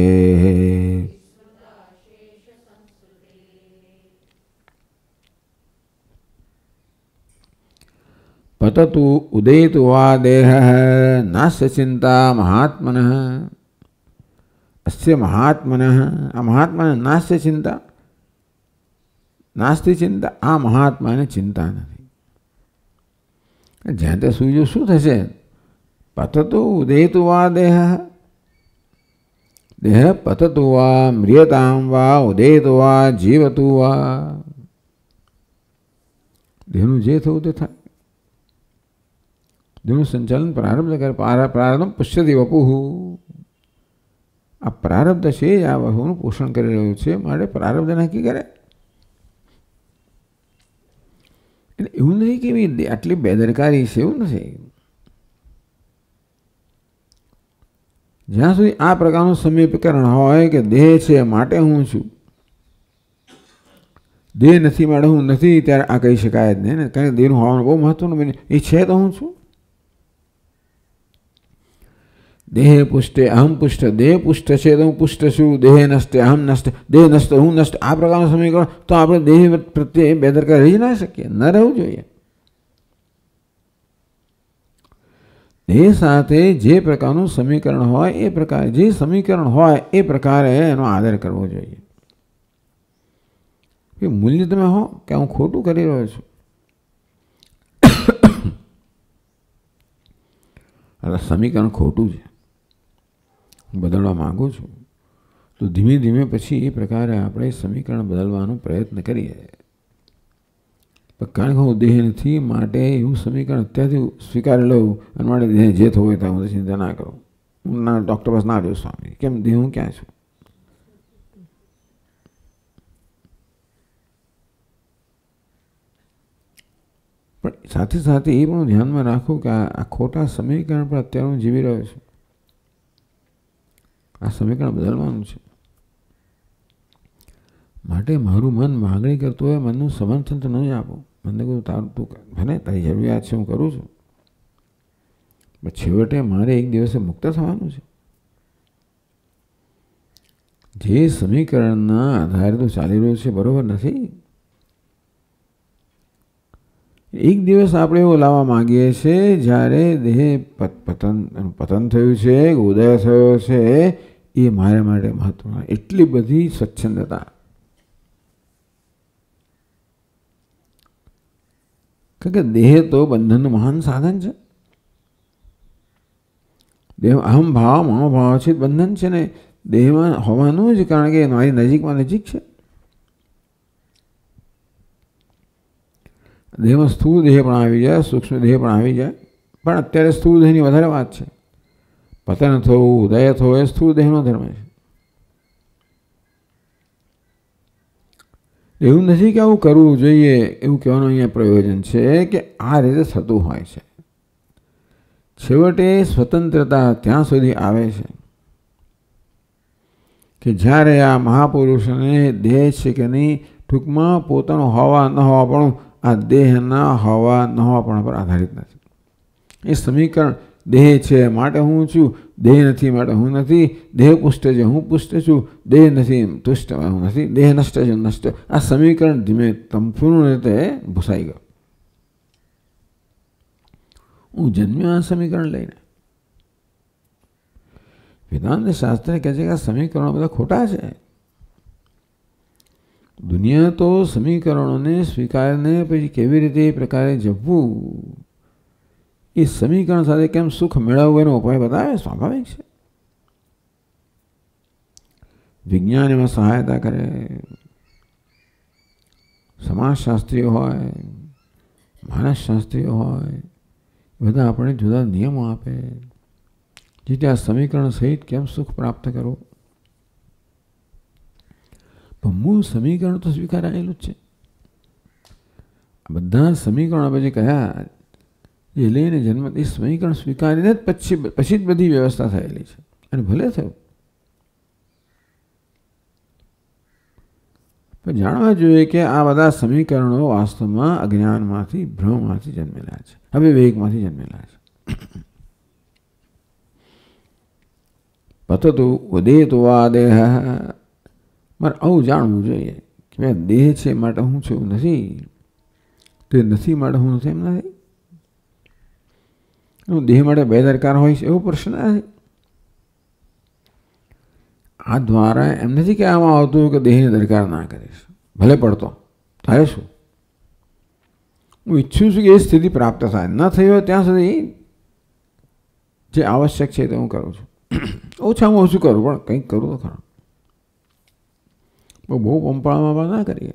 पततु उदेत वा देह नास्य चिंता महात्मन अस्य महात्मन आ महात्म नास्त चिंता नास्ती चिंता आ महात्मा ने चिंता नहीं ज्यादा सूजो शू पतत उदयत वा देह देह पतत वा मृियता वा उदयत वा जीवत वा देहन जय थे था देह संचालन प्रारंभ कर प्रारंभ पश्यति वपु આ પ્રારબ્ધ છે જ આ વહુનું પોષણ કરી રહ્યું છે માટે પ્રારબ્ધ નક્કી કરે એટલે એવું નથી કે આટલી બેદરકારી છે એવું નથી જ્યાં સુધી આ પ્રકારનું સમીપકરણ હોય કે દેહ છે માટે હું છું દેહ નથી માટે હું નથી ત્યારે આ કહી શકાય જ નહીં ને કારણ કે દેહનું હોવાનું બહુ મહત્વનું બને એ છે તો હું છું देह पुष्टे अहम पुष्ट देह पुष्ट से तो पुष्ट शु देह नष्ट अहम नष्ट देह नष्ट हूँ नष्ट आ प्रकार समीकरण तो आप देह प्रत्ये बेदर का रही ना सके न रहू जो देह साथ जे प्रकार समीकरण हो प्रकार जे समीकरण हो प्रकार आदर करव जो मूल्य ते तो हो क्या हूँ खोटू कर [COUGHS] समीकरण खोटू है બદલવા માગું છું તો ધીમે ધીમે પછી એ પ્રકારે આપણે સમીકરણ બદલવાનો પ્રયત્ન કરીએ કારણ કે હું દેહ નથી માટે એવું સમીકરણ અત્યારથી સ્વીકારી લઉં અને માટે દેહ જે થવું હોય ત્યાં હું ચિંતા ના કરું હું ના ડૉક્ટર પાસે ના જોઉં સ્વામી કેમ દેહ હું ક્યાં છું પણ સાથે સાથે એ પણ ધ્યાનમાં રાખું કે આ ખોટા સમીકરણ પર અત્યારે હું જીવી રહ્યો છું આ સમીકરણ બદલવાનું છે માટે મારું મન માગણી કરતું હોય મનનું સમર્થન તો નહીં આપો મને કહું તારું તું ભલે તારી જરૂરિયાત છે હું કરું છું પણ છેવટે મારે એક દિવસે મુક્ત થવાનું છે જે સમીકરણના આધારે તો ચાલી રહ્યું છે બરાબર નથી એક દિવસ આપણે એવું લાવવા માગીએ છીએ જ્યારે દેહ પતન પતન થયું છે ઉદય થયો છે એ મારા માટે મહત્વના એટલી બધી સ્વચ્છંદતા કારણ કે દેહ તો બંધનનું મહાન સાધન છે દેહ અહમ ભાવ મહો છે બંધન છે ને દેહમાં હોવાનું જ કારણ કે મારી નજીકમાં નજીક છે દેહમાં સ્થૂળ દેહ પણ આવી જાય સૂક્ષ્મ દેહ પણ આવી જાય પણ અત્યારે સ્થૂળ દેહની વધારે વાત છે પતન થવું ઉદય થવું એ સ્થૂળ દેહનો ધર્મ છે એવું નથી કે આવું કરવું જોઈએ એવું કહેવાનું અહીંયા પ્રયોજન છે કે આ રીતે થતું હોય છે છેવટે સ્વતંત્રતા ત્યાં સુધી આવે છે કે જ્યારે આ મહાપુરુષને દેહ છે કે નહીં ટૂંકમાં પોતાનો હોવા ન હોવા પણ આ દેહના હોવા ન હોવા પણ પર આધારિત નથી એ સમીકરણ देह छे माटे हु छु देह नथी माटे हु नथी देह पुष्ट छे जो हु पुष्ट छे देह नथी दुष्ट नथी देह नष्ट छे नष्ट આ સમીકરણ ધીમે તમફુનો નેતે બુસાઈગા હું જનમ્યા સમીકરણ લેને ફિદાન્ય શાસ્ત્ર કહેશે કે સમીકરણો બધા ખોટા છે દુનિયા તો સમીકરણોને સ્વીકારને પે કેવી રીતે प्रकारे જબવું એ સમીકરણ સાથે કેમ સુખ મેળવવું એનો ઉપાય બતાવે સ્વાભાવિક છે વિજ્ઞાન એમાં સહાયતા કરે સમાજશાસ્ત્રીઓ હોય માનસશાસ્ત્રીઓ હોય બધા આપણે જુદા નિયમો આપે જેથી આ સમીકરણ સહિત કેમ સુખ પ્રાપ્ત કરવું પણ મૂળ સમીકરણ તો સ્વીકારાયેલું જ છે બધા સમીકરણ આપણે જે કહ્યા એ લઈને જન્મથી સ્વયંકરણ સ્વીકારીને જ પછી પછી જ બધી વ્યવસ્થા થયેલી છે અને ભલે થયું પણ જાણવા જોઈએ કે આ બધા સમીકરણો વાસ્તવમાં અજ્ઞાનમાંથી ભ્રમમાંથી જન્મેલા છે હવે વિવેકમાંથી જન્મેલા છે પતતુ ઉદેતો આ દેહ મારે આવું જાણવું જોઈએ કે મેં દેહ છે માટે હું છું નથી તે નથી માટે હું નથી એમ નથી એનું દેહ માટે બેદરકાર હોય છે એવો પ્રશ્ન છે આ દ્વારા એમ નથી કહેવામાં આવતું કે દેહને દરકાર ના કરીશ ભલે પડતો થાય શું હું ઈચ્છું છું કે એ સ્થિતિ પ્રાપ્ત થાય ન થઈ હોય ત્યાં સુધી જે આવશ્યક છે તે હું કરું છું ઓછામાં ઓછું કરું પણ કંઈક કરું તો ખરું બહુ પંપાળામાં ના કરીએ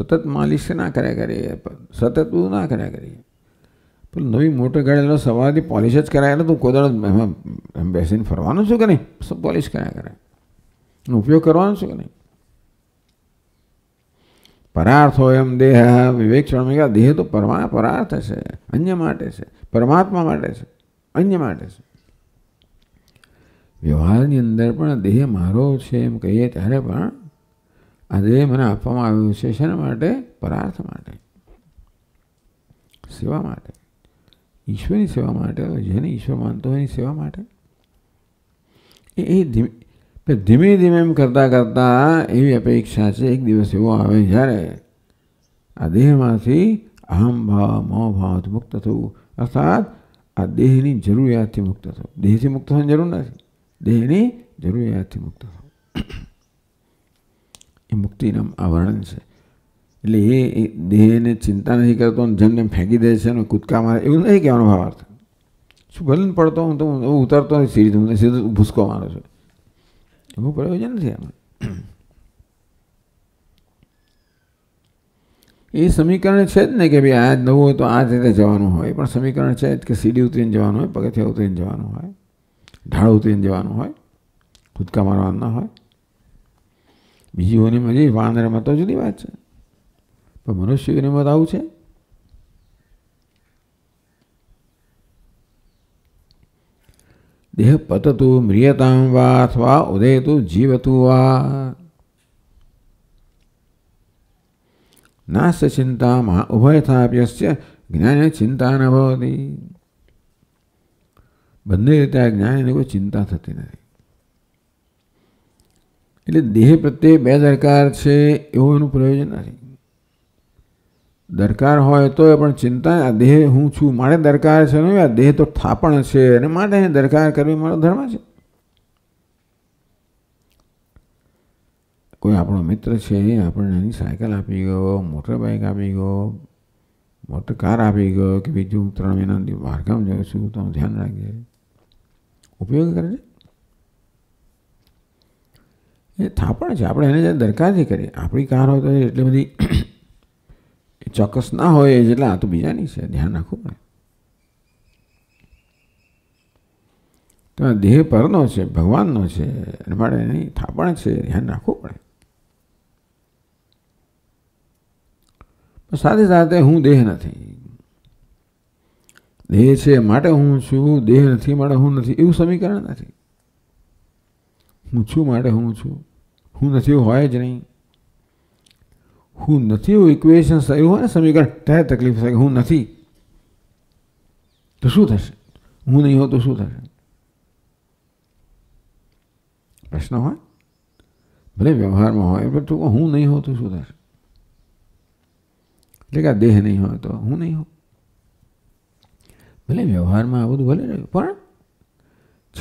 સતત માલિશ ના કર્યા કરીએ સતત બધું ના કર્યા કરીએ પેલું નવી મોટર ગાડીનો સવારથી પોલિશ જ કરાય ને તું કોદાળ એમ બેસીને ફરવાનું શું કે નહીં પોલિશ કરાયા કરે એનો ઉપયોગ કરવાનો શું કે નહીં પરાર્થો એમ દેહ વિવેક ક્ષણ દેહ તો પરમા પરાર્થ છે અન્ય માટે છે પરમાત્મા માટે છે અન્ય માટે છે વ્યવહારની અંદર પણ દેહ મારો છે એમ કહીએ ત્યારે પણ આ દેહ મને આપવામાં આવ્યો છે શેના માટે પરાર્થ માટે સેવા માટે ઈશ્વરની સેવા માટે જેને ઈશ્વર માનતો હોય એની સેવા માટે એ ધીમે ધીમે એમ કરતાં કરતાં એવી અપેક્ષા છે એક દિવસ એવો આવે જ્યારે આ દેહમાંથી અહમ ભાવ મો ભાવથી મુક્ત થવું અર્થાત આ દેહની જરૂરિયાતથી મુક્ત થવું દેહથી મુક્ત થવાની જરૂર નથી દેહની જરૂરિયાતથી મુક્ત થવું એ મુક્તિનામ આ વર્ણન છે એટલે એ દેહને ચિંતા નથી કરતો અને જેમને ફેંકી દે છે અને કૂદકા મારે એવું નહીં કહેવાનો ભાવાર્થ શું ભલે પડતો હું તો હું ઉતરતો નથી સીધી હું સીધો ભૂસકો મારો છું એવું પ્રયોજન નથી આમાં એ સમીકરણ છે જ ને કે ભાઈ આ જ નવું હોય તો આ જ રીતે જવાનું હોય પણ સમીકરણ છે જ કે સીડી ઉતરીને જવાનું હોય પગથિયા ઉતરીને જવાનું હોય ઢાળ ઉતરીને જવાનું હોય કૂદકા મારવાનું ના હોય બીજી હોની મજી વાંદરામાં તો જુદી વાત છે પણ મનુષ્ય વિનયમાં આવું છે દેહ પતતુ મ્રિયતામ વા અથવા ઉદયતુ જીવતુ વા નાસ્ત ચિંતામાં ઉભયથાપ્યસ્ય જ્ઞાને ચિંતા ન ભવતી બંને રીતે આ જ્ઞાનીને કોઈ ચિંતા થતી નથી એટલે દેહ પ્રત્યે બે દરકાર છે એવું એનું પ્રયોજન નથી દરકાર હોય તો પણ ચિંતા આ દેહ હું છું મારે દરકાર છે નહીં આ દેહ તો થાપણ છે અને માટે દરકાર કરવી મારો ધર્મ છે કોઈ આપણો મિત્ર છે એ આપણને એની સાયકલ આપી ગયો મોટર બાઇક આપી ગયો મોટર કાર આપી ગયો કે બીજું ત્રણ મહિનાથી બહારગામ જાઉં છું તો ધ્યાન રાખજે ઉપયોગ કરજે એ થાપણ છે આપણે એને દરકારથી કરીએ આપણી કાર હોય તો એટલી બધી ચોક્કસ ના હોય એટલે આ તો બીજાની છે ધ્યાન રાખવું પડે તો દેહ પરનો છે ભગવાનનો છે એના માટે એની થાપણ છે ધ્યાન રાખવું પડે સાથે સાથે હું દેહ નથી દેહ છે માટે હું છું દેહ નથી માટે હું નથી એવું સમીકરણ નથી હું છું માટે હું છું હું નથી હોય જ નહીં हूँ નથી એવું ઇક્વેશન આવ્યું હોય ને સમીકરણ ત્યારે તકલીફ થાય હું નથી તો શું થશે હું નહીં હોઉં તો શું થશે પ્રશ્ન હોય ભલે વ્યવહારમાં હોય પણ તું હું નહીં હોઉં તો શું થશે એટલે કે આ દેહ નહીં હોય તો હું નહીં હોઉં ભલે વ્યવહારમાં આ બધું ભલે રહ્યું પણ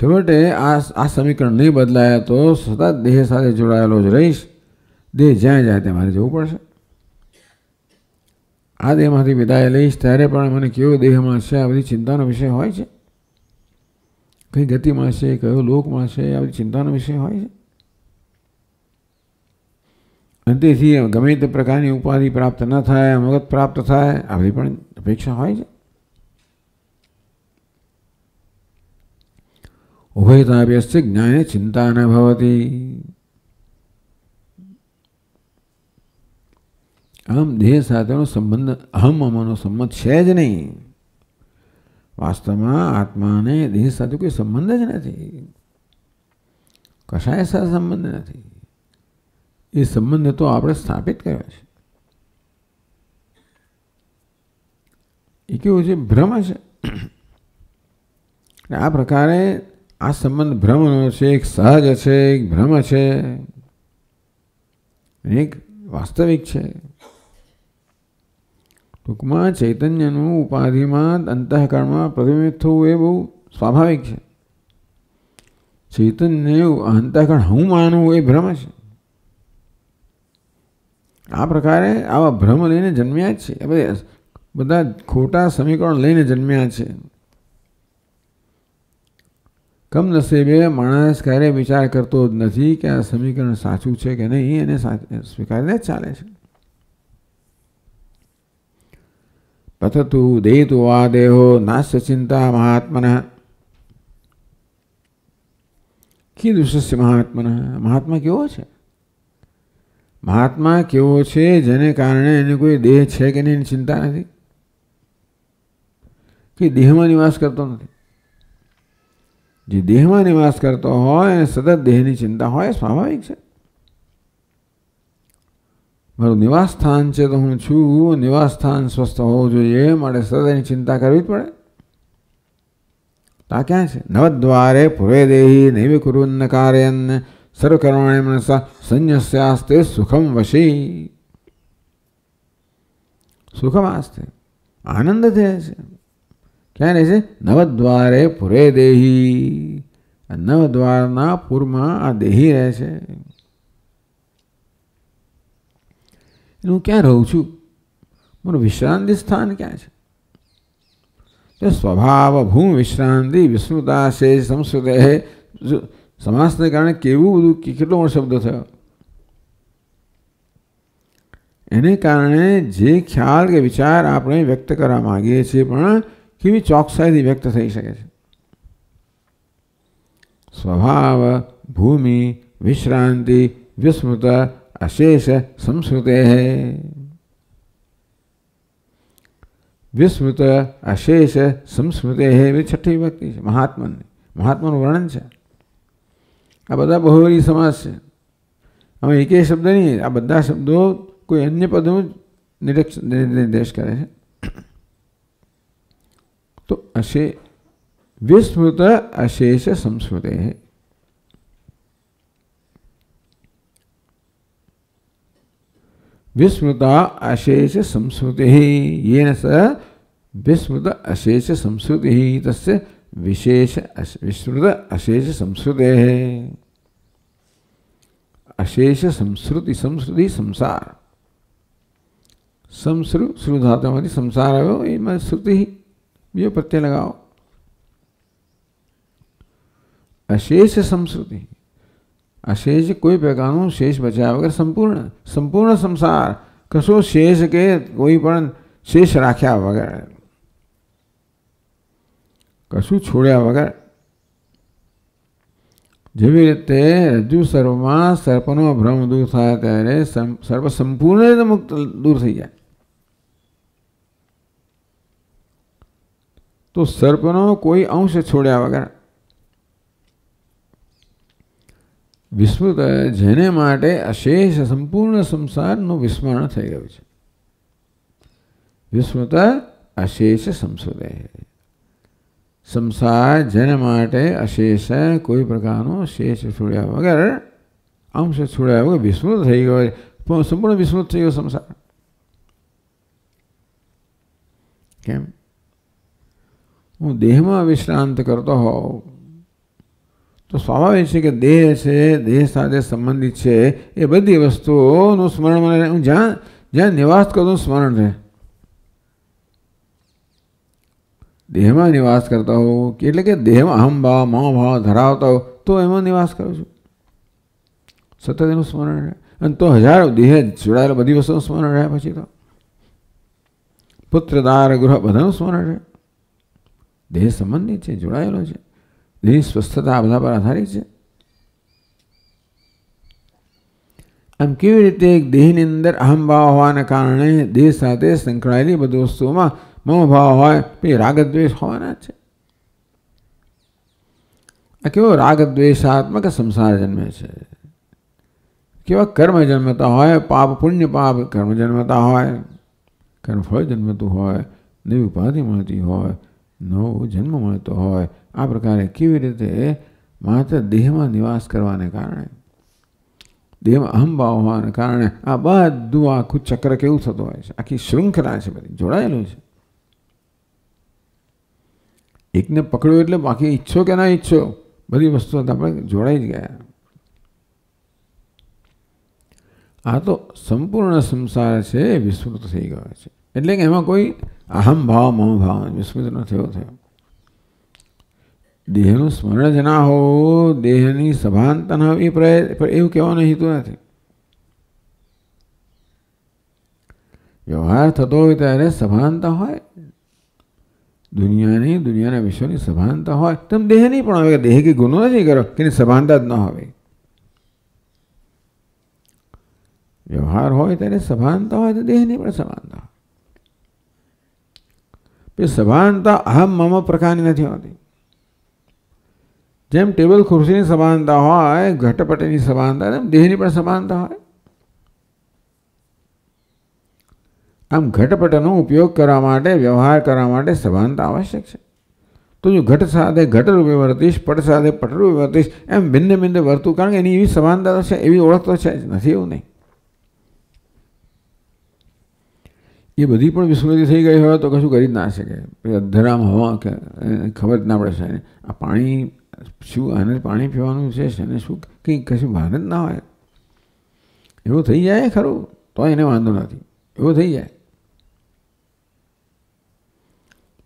છેવટે આ આ સમીકરણ નહીં બદલાયા તો સતત દેહ સાથે જોડાયેલો જ રહીશ દેહ જ્યાં જાય ત્યાં મારે જવું પડશે આ દેહમાંથી વિદાય લઈશ ત્યારે પણ મને કેવો દેહ મળશે આ બધી ચિંતાનો વિષય હોય છે કઈ ગતિ મળશે કયો લોક મળશે આ બધી ચિંતાનો વિષય હોય છે અને તેથી ગમે તે પ્રકારની ઉપાધિ પ્રાપ્ત ન થાય અમગત પ્રાપ્ત થાય આવી પણ અપેક્ષા હોય છે ઉભયતાભ્યસ્ય જ્ઞાને ચિંતા ન ભવતી અહમ દેહ સાધનો સંબંધ અહમ મમનો સંબંધ છે જ નહીં વાસ્તવમાં આત્માને દેહ સાધકોય સંબંધ જ નથી કસા આયસા સંબંધ નથી એ સંબંધ તો આપણે સ્થાપિત કર્યો છે ઇકે ઓજી ભ્રમ છે અને આ प्रकारे આ સંબંધ ભ્રમનો છે એક સાજ છે એક ભ્રમ છે એ એક વાસ્તવિક છે ટૂંકમાં ચૈતન્યનું ઉપાધિમાં અંતઃકરણમાં પ્રતિબિંબિત થવું એ બહુ સ્વાભાવિક છે ચૈતન્ય અંતઃકરણ હું માનવું એ ભ્રમ છે આ પ્રકારે આવા ભ્રમ લઈને જન્મ્યા જ છે બધા ખોટા સમીકરણ લઈને જન્મ્યા છે કમનસીબે માણસ ક્યારેય વિચાર કરતો જ નથી કે આ સમીકરણ સાચું છે કે નહીં એને સ્વીકારીને જ ચાલે છે अथ तथतु देतु वा देहो नास्य चिंता महात्मन की दुष्य महात्मन महात्मा केव महात्मा केव जेने कारण कोई देह है कि नहीं चिंता नहीं कि देह में निवास करते तो। जो देह में निवास करते हो सतत देहनी चिंता हो स्वाभाविक है મારો નિવાસ સ્થાન છે તો હું છું નિવાસ સ્થાન સ્વસ્થ હો જોઈએ મારે સદાયની ચિંતા કરવી પડે તા કે છે નવ દ્વારે પુરે દેહી નય વિકુરુણ કારયન્ સરો કરવાણે મનસ સન્ન્યાસ્યસ્તે સુખં વશી સુખમ આસ્તે આનંદ દે છે કેન છે નવ દ્વારે પુરે દેહી નવ દ્વારના પૂર્મા આ દેહી રહે છે જો કે રહું છું મનોવિશ્રામસ્થાન કે છે જે સ્વભાવ ભૂમિ વિશ્રાન્તિ વિસ્મuta સે સંસડે સમાસને કારણે કેવું કેટલો ઓર શબ્દ થાય એને કારણે જે ખ્યાલ કે વિચાર આપણે વ્યક્ત કરવા માંગીએ છીએ પણ કેવી ચોક્કસાઈથી વ્યક્ત થઈ શકે છે સ્વભાવ ભૂમિ વિશ્રાન્તિ વિસ્મuta अशेष संस्मृते है विस्मृत अशेष संस्मृते है वे छठी व्यक्ति है महात्मा वर्णन है आ बदा बहुवरी समाज से हम एक शब्द नहीं आ बदा शब्दों कोई अन्य पदों निरीक्ष निर्देश करे है तो अशे विस्मृत अशेष संस्मृते है विस्मृता अशेष संस्मृति ये न विस्मृत अशेष संस्मृति तस्य विशेष विस्मृत अशेष संस्मृते अशेष संस्कृति संस्कृति संसार संस्रु श्रु धातु हमारी संसार हो ये मैं श्रुति ही ये प्रत्यय लगाओ अशेष संस्कृति अशेष कोई प्रकार शेष बचा वगैरह संपूर्ण संपूर्ण संसार कसो शेष के कोई पर शेष राख्या वगैरह कशु छोड़ा वगैरह जीव रीते रज्जु सर्व में सर्पनों भ्रम दूर था तेरे सर्व संपूर्ण रीते मुक्त दूर थी जाए तो सर्पनों कोई अंश छोड़ा वगैरह विस्मृत जेने अशेष संपूर्ण संसार नु विस्मरण थी गयु विस्मृत अशेष संस्मृत संसार जेने अशेष कोई प्रकार शेष छोड़ा वगर अंश छोड़ा वगर विस्मृत थी गये संपूर्ण विस्मृत थी गये देह में विश्रांत करता हो स्वभाविक से कि देह से देह से संबंधित छे ये बदी वस्तुनु स्मरण में जहां जहां निवास करूं स्मरण में देह में निवास करता हूं कि એટલે કે દેહ અહમ બા મહા ભવ ધરાત તો એમાં નિવાસ કરું છું સતે દેનું સ્મરણ અને તો હજાર દેહ જોડાયેલા બધી વસ્તુનું સ્મરણ આ પછી તો પુત્ર دار ગૃહભવન સ્મરણ દેહ સંબંધિત છે જોડાયેલા છે यही स्वस्थता बधा पर आधारित है आम के रीते देहनी अंदर अहम भाव हो कारण देह साथ संकड़ेली बड़ी वस्तुओं में मम भाव हो रागद्वेश केव रागद्वेशात्मक संसार जन्मे केव कर्म जन्मता हो पाप पुण्य पाप कर्म जन्मता हो कर्मफल जन्मत हो नवी उपाधि मती हो नव जन्म मत हो આ પ્રકારે કેવી રીતે માત્ર દેહમાં નિવાસ કરવાને કારણે દેહમાં અહમભાવ હોવાને કારણે આ બધું આખું ચક્ર કેવું થતું હોય છે આખી શૃંખલા છે બધી જોડાયેલું છે એકને પકડ્યો એટલે બાકી ઈચ્છો કે ના ઈચ્છો બધી વસ્તુ આપણે જોડાઈ જ ગયા આ તો સંપૂર્ણ સંસાર છે વિસ્મૃત થઈ ગયો છે એટલે કે એમાં કોઈ અહમભાવ ભાવ વિસ્મૃત ન થયો થયો देहनु स्मरण जना हो देहनी हो हवि प्राय पर एवं क्या होने हितु ना थे व्यवहार था तो इतना है सभांता है दुनिया नहीं दुनिया ने विश्व नहीं सभांता है तुम देह नहीं पढ़ा होगा देह के गुणों ने नहीं करो किन्हें सभानता ना होगे व्यवहार हो इतना है सभांता है तो देह नहीं पढ़ा सभानता फिर सभांता अहम मामा प्रकार नहीं � નેમ ટેબલ ખુરશીની સમાનતા હોય ઘટપટની સમાનતા ને દેહિની પર સમાનતા હોય આમ ઘટપટનો ઉપયોગ કરવા માટે વ્યવહાર કરવા માટે સમાનતા આવશ્યક છે તો જો ઘટસા દે ઘટ રૂ પર વર્તીસ પટરૂ પર વર્તીસ એમ ભિન્ન ભિન્ન વર્તુ કારણ કે એની એવી સમાનતા છે એવી ઓળખ તો છે જ નથી એવું નહીં એ બધી પણ વિસવૃતિ થઈ ગઈ હોય તો કશું કરી જ ના શકે અધરામ હોવા કે ખબર જ ન પડે છે આ પાણી શું આને પાણી પીવાનું છે એને શું કંઈ કશું ભાન જ ના હોય એવું થઈ જાય ખરું તો એને વાંધો નથી એવું થઈ જાય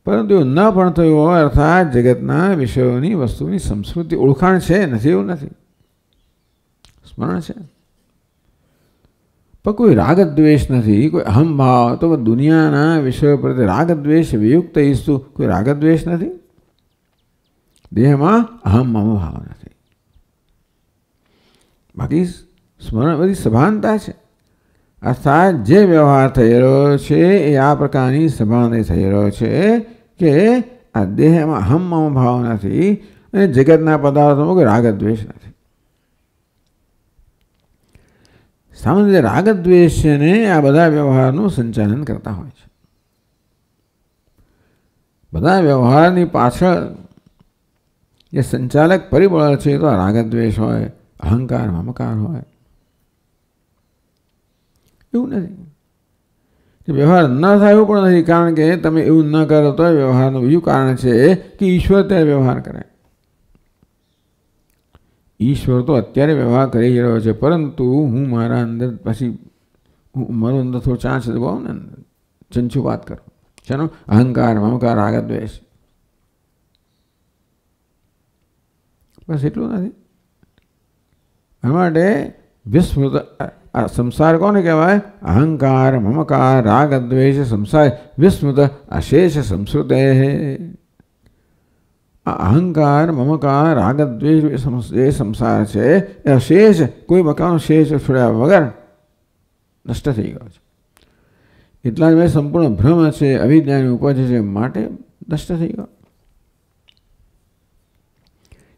પરંતુ ન પણ થયું હોય અર્થાત જગતના વિષયોની વસ્તુની સંસ્કૃતિ ઓળખાણ છે નથી એવું નથી સ્મરણ છે પણ કોઈ રાગદ્વેષ નથી કોઈ અહમભાવ તો દુનિયાના વિષયો પ્રત્યે રાગદ્વેષ વિયુક્ત ઈસ્તુ કોઈ રાગદ્વેષ નથી દેહમાં અહમ ભાવ નથી બાકી સ્મરણ બધી સભાનતા છે અર્થાત જે વ્યવહાર થઈ રહ્યો છે એ આ પ્રકારની સભાને થઈ રહ્યો છે કે આ દેહમાં અહમ ભાવ નથી અને જગતના પદાર્થોમાં કોઈ રાગદ્વેષ નથી સામાન્ય રાગદ્વેષ છે ને આ બધા વ્યવહારનું સંચાલન કરતા હોય છે બધા વ્યવહારની પાછળ જે સંચાલક પરિબળ છે તો રાગદ્વેષ હોય અહંકાર મમકાર હોય એવું નથી વ્યવહાર ન થાય એવું પણ નથી કારણ કે તમે એવું ન કરો તો વ્યવહારનું બીજું કારણ છે કે ઈશ્વર ત્યારે વ્યવહાર કરે ઈશ્વર તો અત્યારે વ્યવહાર કરી રહ્યો છે પરંતુ હું મારા અંદર પછી હું મારું અંદર થોડો ચાન્સ દબાવું ને ચંચુ વાત કરો ચાલો અહંકાર મમકાર રાગદ્વેષ बस एटे विस्मृत संसार को कहवा अहंकार ममकार रागद्वेश संसार विस्मृत अशेष संस्कृत अहंकार ममकार रागद्वेश संसार से अशेष कोई मकान शेष छोड़ा वगर नष्ट थी गये इतना संपूर्ण भ्रम से अभिज्ञा उपज नष्ट थी गया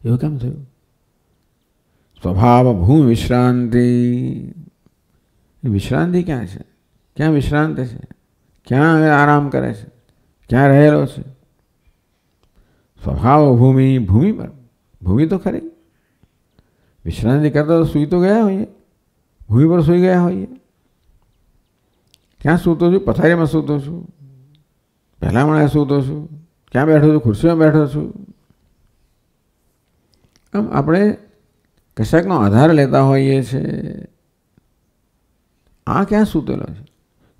You कम to स्वभाव भूमि विश्रांति विश्रांति क्या है क्या विश्रांत है क्या आराम करे से क्या रहे लो से स्वभाव भूमि भूमि पर भूमि तो खरी विश्रांति करता तो सुई तो गया होइए भूमि पर सुई गया होइए क्या सूतो छू पथारी में सूतो छू पहला मणे सूतो छू क्या बैठो छू खुर्सी में बैठो छू આમ આપણે કશાકનો આધાર લેતા હોઈએ છીએ આ ક્યાં સૂતેલો છે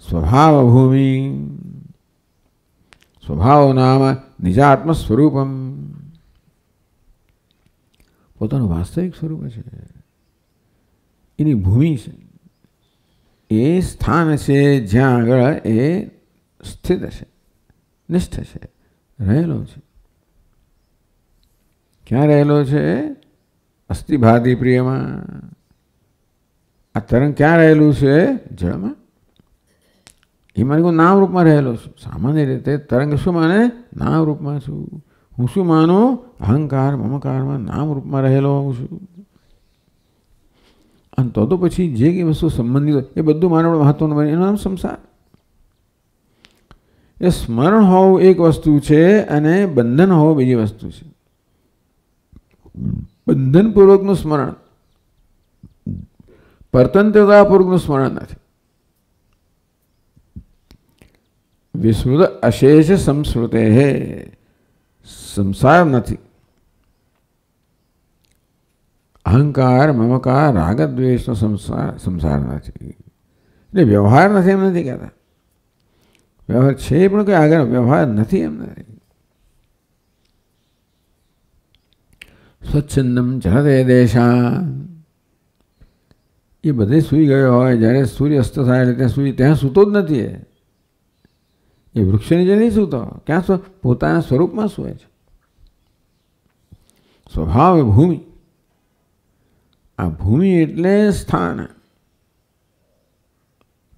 સ્વભાવ ભૂમિ સ્વભાવ નામ આત્મ સ્વરૂપમ પોતાનું વાસ્તવિક સ્વરૂપ છે એની ભૂમિ છે એ સ્થાન છે જ્યાં આગળ એ સ્થિત છે નિષ્ઠ છે રહેલો છે ક્યાં રહેલો છે અસ્થિભાદી પ્રિયમાં આ તરંગ ક્યાં રહેલું છે જળમાં એ મારી હું નામ રૂપમાં રહેલો છું સામાન્ય રીતે તરંગ શું માને નામ રૂપમાં છું હું શું માનું અહંકાર મમકારમાં નામ રૂપમાં રહેલો હોઉં છું અને તો તો પછી જે કંઈ વસ્તુ સંબંધિત હોય એ બધું મારા મહત્વનું બને એનું નામ સંસાર એ સ્મરણ હોવું એક વસ્તુ છે અને બંધન હોવું બીજી વસ્તુ છે बंधन पूर्वक નું સ્મરણ પરતંત્યદા पूर्वक નું સ્મરણ નથી વિ ສຸດ અશેષ સંસ્ૃતે へ સંસાર નથી અહંકાર મમકા રાગ દ્વેષનો સંસાર સંસાર નથી એ વ્યવહાર નથી એમ નથી કે વ્યવહાર છે પણ કોઈ આગર વ્યવહાર નથી એમ નથી स्वच्छिन्नम चलते देशा ये बधे सूई गए हो जयरे सूर्य अस्त थाय लेते हैं त्या सूतो नहीं है ये वृक्ष नीचे नहीं सूत क्या सो पोता स्वरूप में सूए स्वभाव भूमि आ भूमि एट्ले स्थान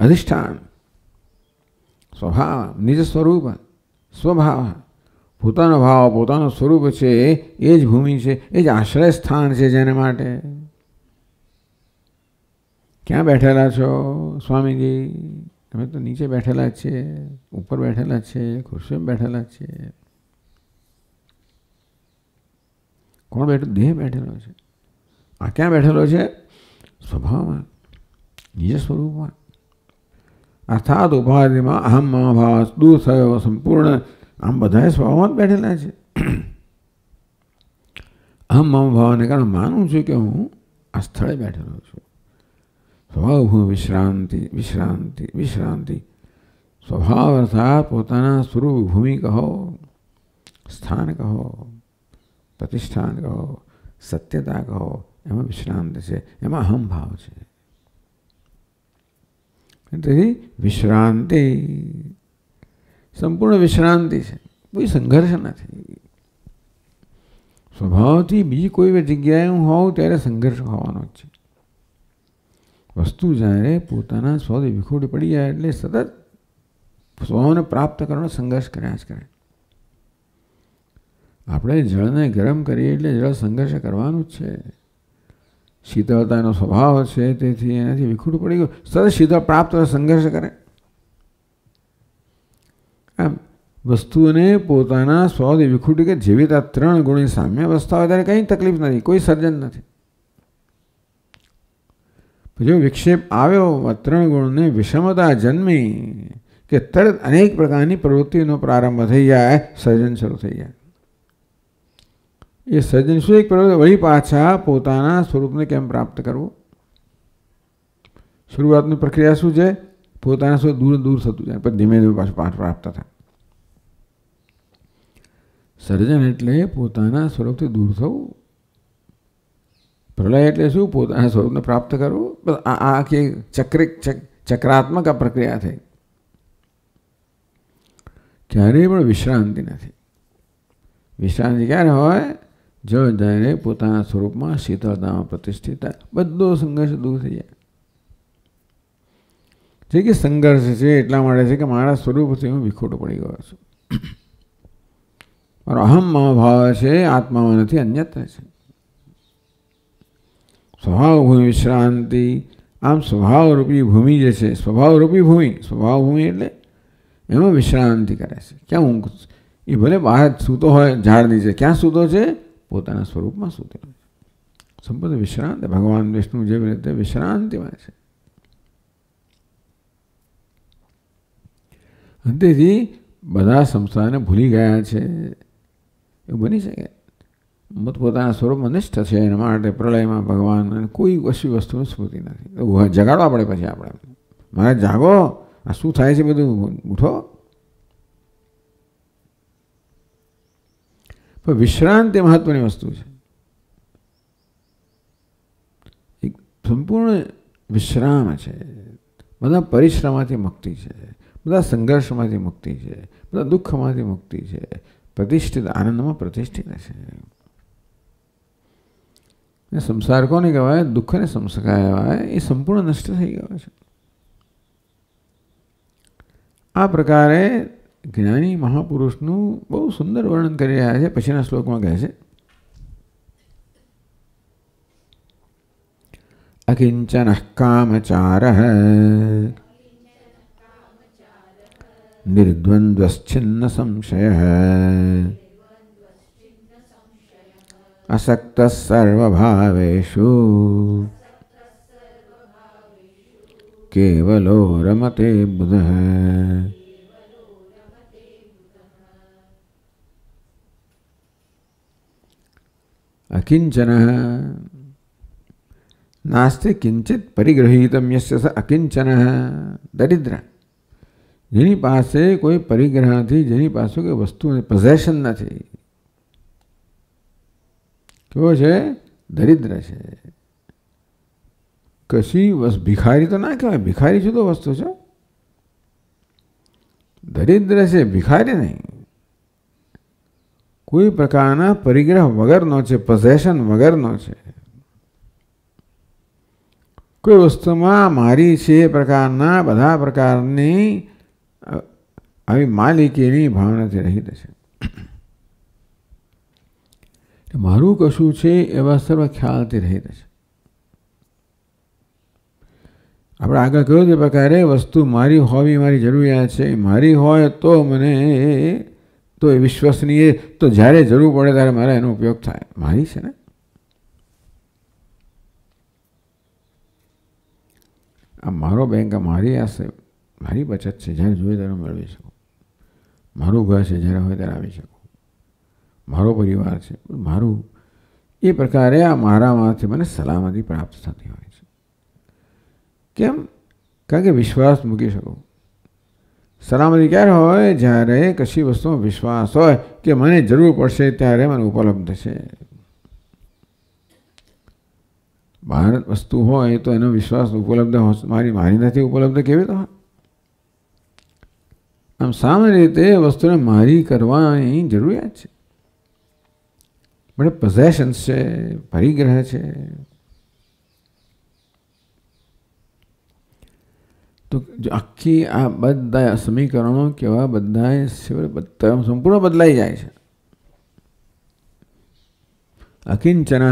अधिष्ठान स्वभाव निज स्वरूप स्वभाव पुताना भाव पुताना स्वरूप छे एज भूमि छे एज आश्रय स्थान छे जने माटे क्या बैठेला છો સ્વામીજી તમે તો નીચે બેઠેલા છે ઉપર બેઠેલા છે ખુરશીમાં બેઠેલા છે કોણ બેઠ દે બેઠેલા છે આ ક્યાં બેઠેલા છે સ્વભાવમાં নিজ સ્વરૂપમાં અર્થાત ઉભારીમાં અહમવાસ્તુ સયવ સંપૂર્ણ આમ બધાએ સ્વભાવમાં જ બેઠેલા છે અહમ મમ ભાવને કારણે માનું છું કે હું આ સ્થળે બેઠેલો છું સ્વભાવ હું વિશ્રાંતિ વિશ્રાંતિ વિશ્રાંતિ સ્વભાવ અર્થાત પોતાના સ્વરૂપ ભૂમિ કહો સ્થાન કહો પ્રતિષ્ઠાન કહો સત્યતા કહો એમાં વિશ્રાંતિ છે એમાં અહમ ભાવ છે તેથી વિશ્રાંતિ સંપૂર્ણ વિશ્રાંતિ છે કોઈ સંઘર્ષ નથી સ્વભાવથી બીજી કોઈ જગ્યાએ હું હોઉં ત્યારે સંઘર્ષ હોવાનો જ છે વસ્તુ જ્યારે પોતાના સ્વદે વિખોડી પડી જાય એટલે સતત સ્વભાવને પ્રાપ્ત કરવાનો સંઘર્ષ કર્યા જ કરે આપણે જળને ગરમ કરીએ એટલે જળ સંઘર્ષ કરવાનું જ છે શીતળતાનો સ્વભાવ છે તેથી એનાથી વિખૂટ પડી ગયો સતત શીતળ પ્રાપ્ત સંઘર્ષ કરે वस्तु ने પોતાના સૌદે વિકુટ કે જીવતા ત્રણ ગુણે સામ્યવસ્થા હોય ત્યારે કોઈ તકલીફ નથી કોઈ સર્જન નથી પરંતુ વિક્ષેપ આવ્યો ત્રણ ગુણે विषमता જન્મી કે તરત અનેક પ્રકારની પ્રવૃત્તિનો प्रारंभ થઈ જાય સર્જન શરૂ થઈ જાય એ સર્જન શું એક પ્રવૃત્તિ પાછા પોતાનું સ્વરૂપને કેમ પ્રાપ્ત કરવો શરૂઆતની પ્રક્રિયા શું છે પોતાના સ્વરૂપ દૂર દૂર હતું પણ ધીમે ધીમે પાછું પ્રાપ્ત થા સર્જન એટલે પોતાનું સ્વરૂપથી દૂર થવું પ્રલય એટલે શું પોતાનું સ્વરૂપને પ્રાપ્ત કરો આ કે ચક્રીય ચક્રાત્મકા પ્રક્રિયા થઈ ચારેય પણ विश्राંતિ નથી विश्राંતિ એટલે શું જો જૈને પોતાનું સ્વરૂપમાં સીતળતામાં પ્રતિષ્ઠિત બધું સંઘશ દૂર થઈ જાય ठीक है संघर्ष से एट्ला कि मार स्वरूप से हूँ विखोटो पड़ गो और अहम मम से आत्मा में नहीं अन्यत्र स्वभाव भूमि विश्रांति आम स्वभाव रूपी भूमि जैसे स्वभाव रूपी भूमि स्वभाव भूमि एट एम विश्रांति करे क्या क्यों ये भले बाहर सूतो हो झाड़ नीचे क्या सूतो है पोता स्वरूप में सूते संपूर्ण विश्रांति भगवान विष्णु जीव रहते विश्रांति में અને તેથી બધા સંસ્થાને ભૂલી ગયા છે એવું બની શકે પોતાના સ્વરૂપ અનિષ્ઠ છે એના માટે પ્રલયમાં ભગવાન અને કોઈ વસ્તુ વસ્તુની સ્મૃતિ નથી જગાડવા પડે પછી આપણે મારે જાગો આ શું થાય છે બધું ઉઠો પણ વિશ્રાંતિ મહત્વની વસ્તુ છે એક સંપૂર્ણ વિશ્રામ છે બધા પરિશ્રમાથી મુક્તિ છે बता संघर्ष में मुक्ति है बता दुख में मुक्ति है प्रतिष्ठित आनंद में प्रतिष्ठित है संसार को कहवा दुख ने संस्कार ये संपूर्ण नष्ट थी गये आ प्रकार ज्ञा महापुरुष न बहुत सुंदर वर्णन कर पशी श्लोक में कहे अकिंचन कामचार है निर्द्वंद्विन्न संशय असक्त सर्वभावेषु केवलो रमते बुध अकिंचन नास्ति किंचित परिगृहीतं यस्य स अकिञ्चनः दरिद्रः जेनी पासे कोई परिग्रह नहीं जेनी पासे कोई वस्तु नहीं पोजेशन नहीं क्यों छे दरिद्र छे कसी वस भिखारी तो ना क्या है भिखारी वस्तु छो दरिद्र छे भिखारी नहीं कोई प्रकार ना परिग्रह वगर नो छे पोजेशन वगैरह नो छे कोई वस्तु में मारी छे प्रकार ना बधा प्रकार नहीं આવી માલિકીની ભાવનાથી રહિત છે મારું કશું છે એવા સર્વ ખ્યાલથી રહિત છે આપણે આગળ કહ્યું તે પ્રકારે વસ્તુ મારી હોવી મારી જરૂરિયાત છે મારી હોય તો મને તો એ વિશ્વસનીય તો જ્યારે જરૂર પડે ત્યારે મારા એનો ઉપયોગ થાય મારી છે ને આ મારો બેંક મારી આશે મારી બચત છે જ્યારે જોઈએ ત્યારે મેળવી શકું મારું ઘર છે જ્યારે હોય ત્યારે આવી શકું મારો પરિવાર છે મારું એ પ્રકારે આ મારામાંથી મને સલામતી પ્રાપ્ત થતી હોય છે કેમ કારણ કે વિશ્વાસ મૂકી શકું સલામતી ક્યારે હોય જ્યારે કશી વસ્તુમાં વિશ્વાસ હોય કે મને જરૂર પડશે ત્યારે મને ઉપલબ્ધ છે ભારત વસ્તુ હોય તો એનો વિશ્વાસ ઉપલબ્ધ મારી મારી નથી ઉપલબ્ધ કેવી રીતે આમ સામાન્ય રીતે વસ્તુને મારી કરવાની જરૂરિયાત છે બધા પોઝેશન્સ છે પરિગ્રહ છે તો આખી આ બધા સમીકરણો કેવા બધા સંપૂર્ણ બદલાઈ જાય છે અકિંચન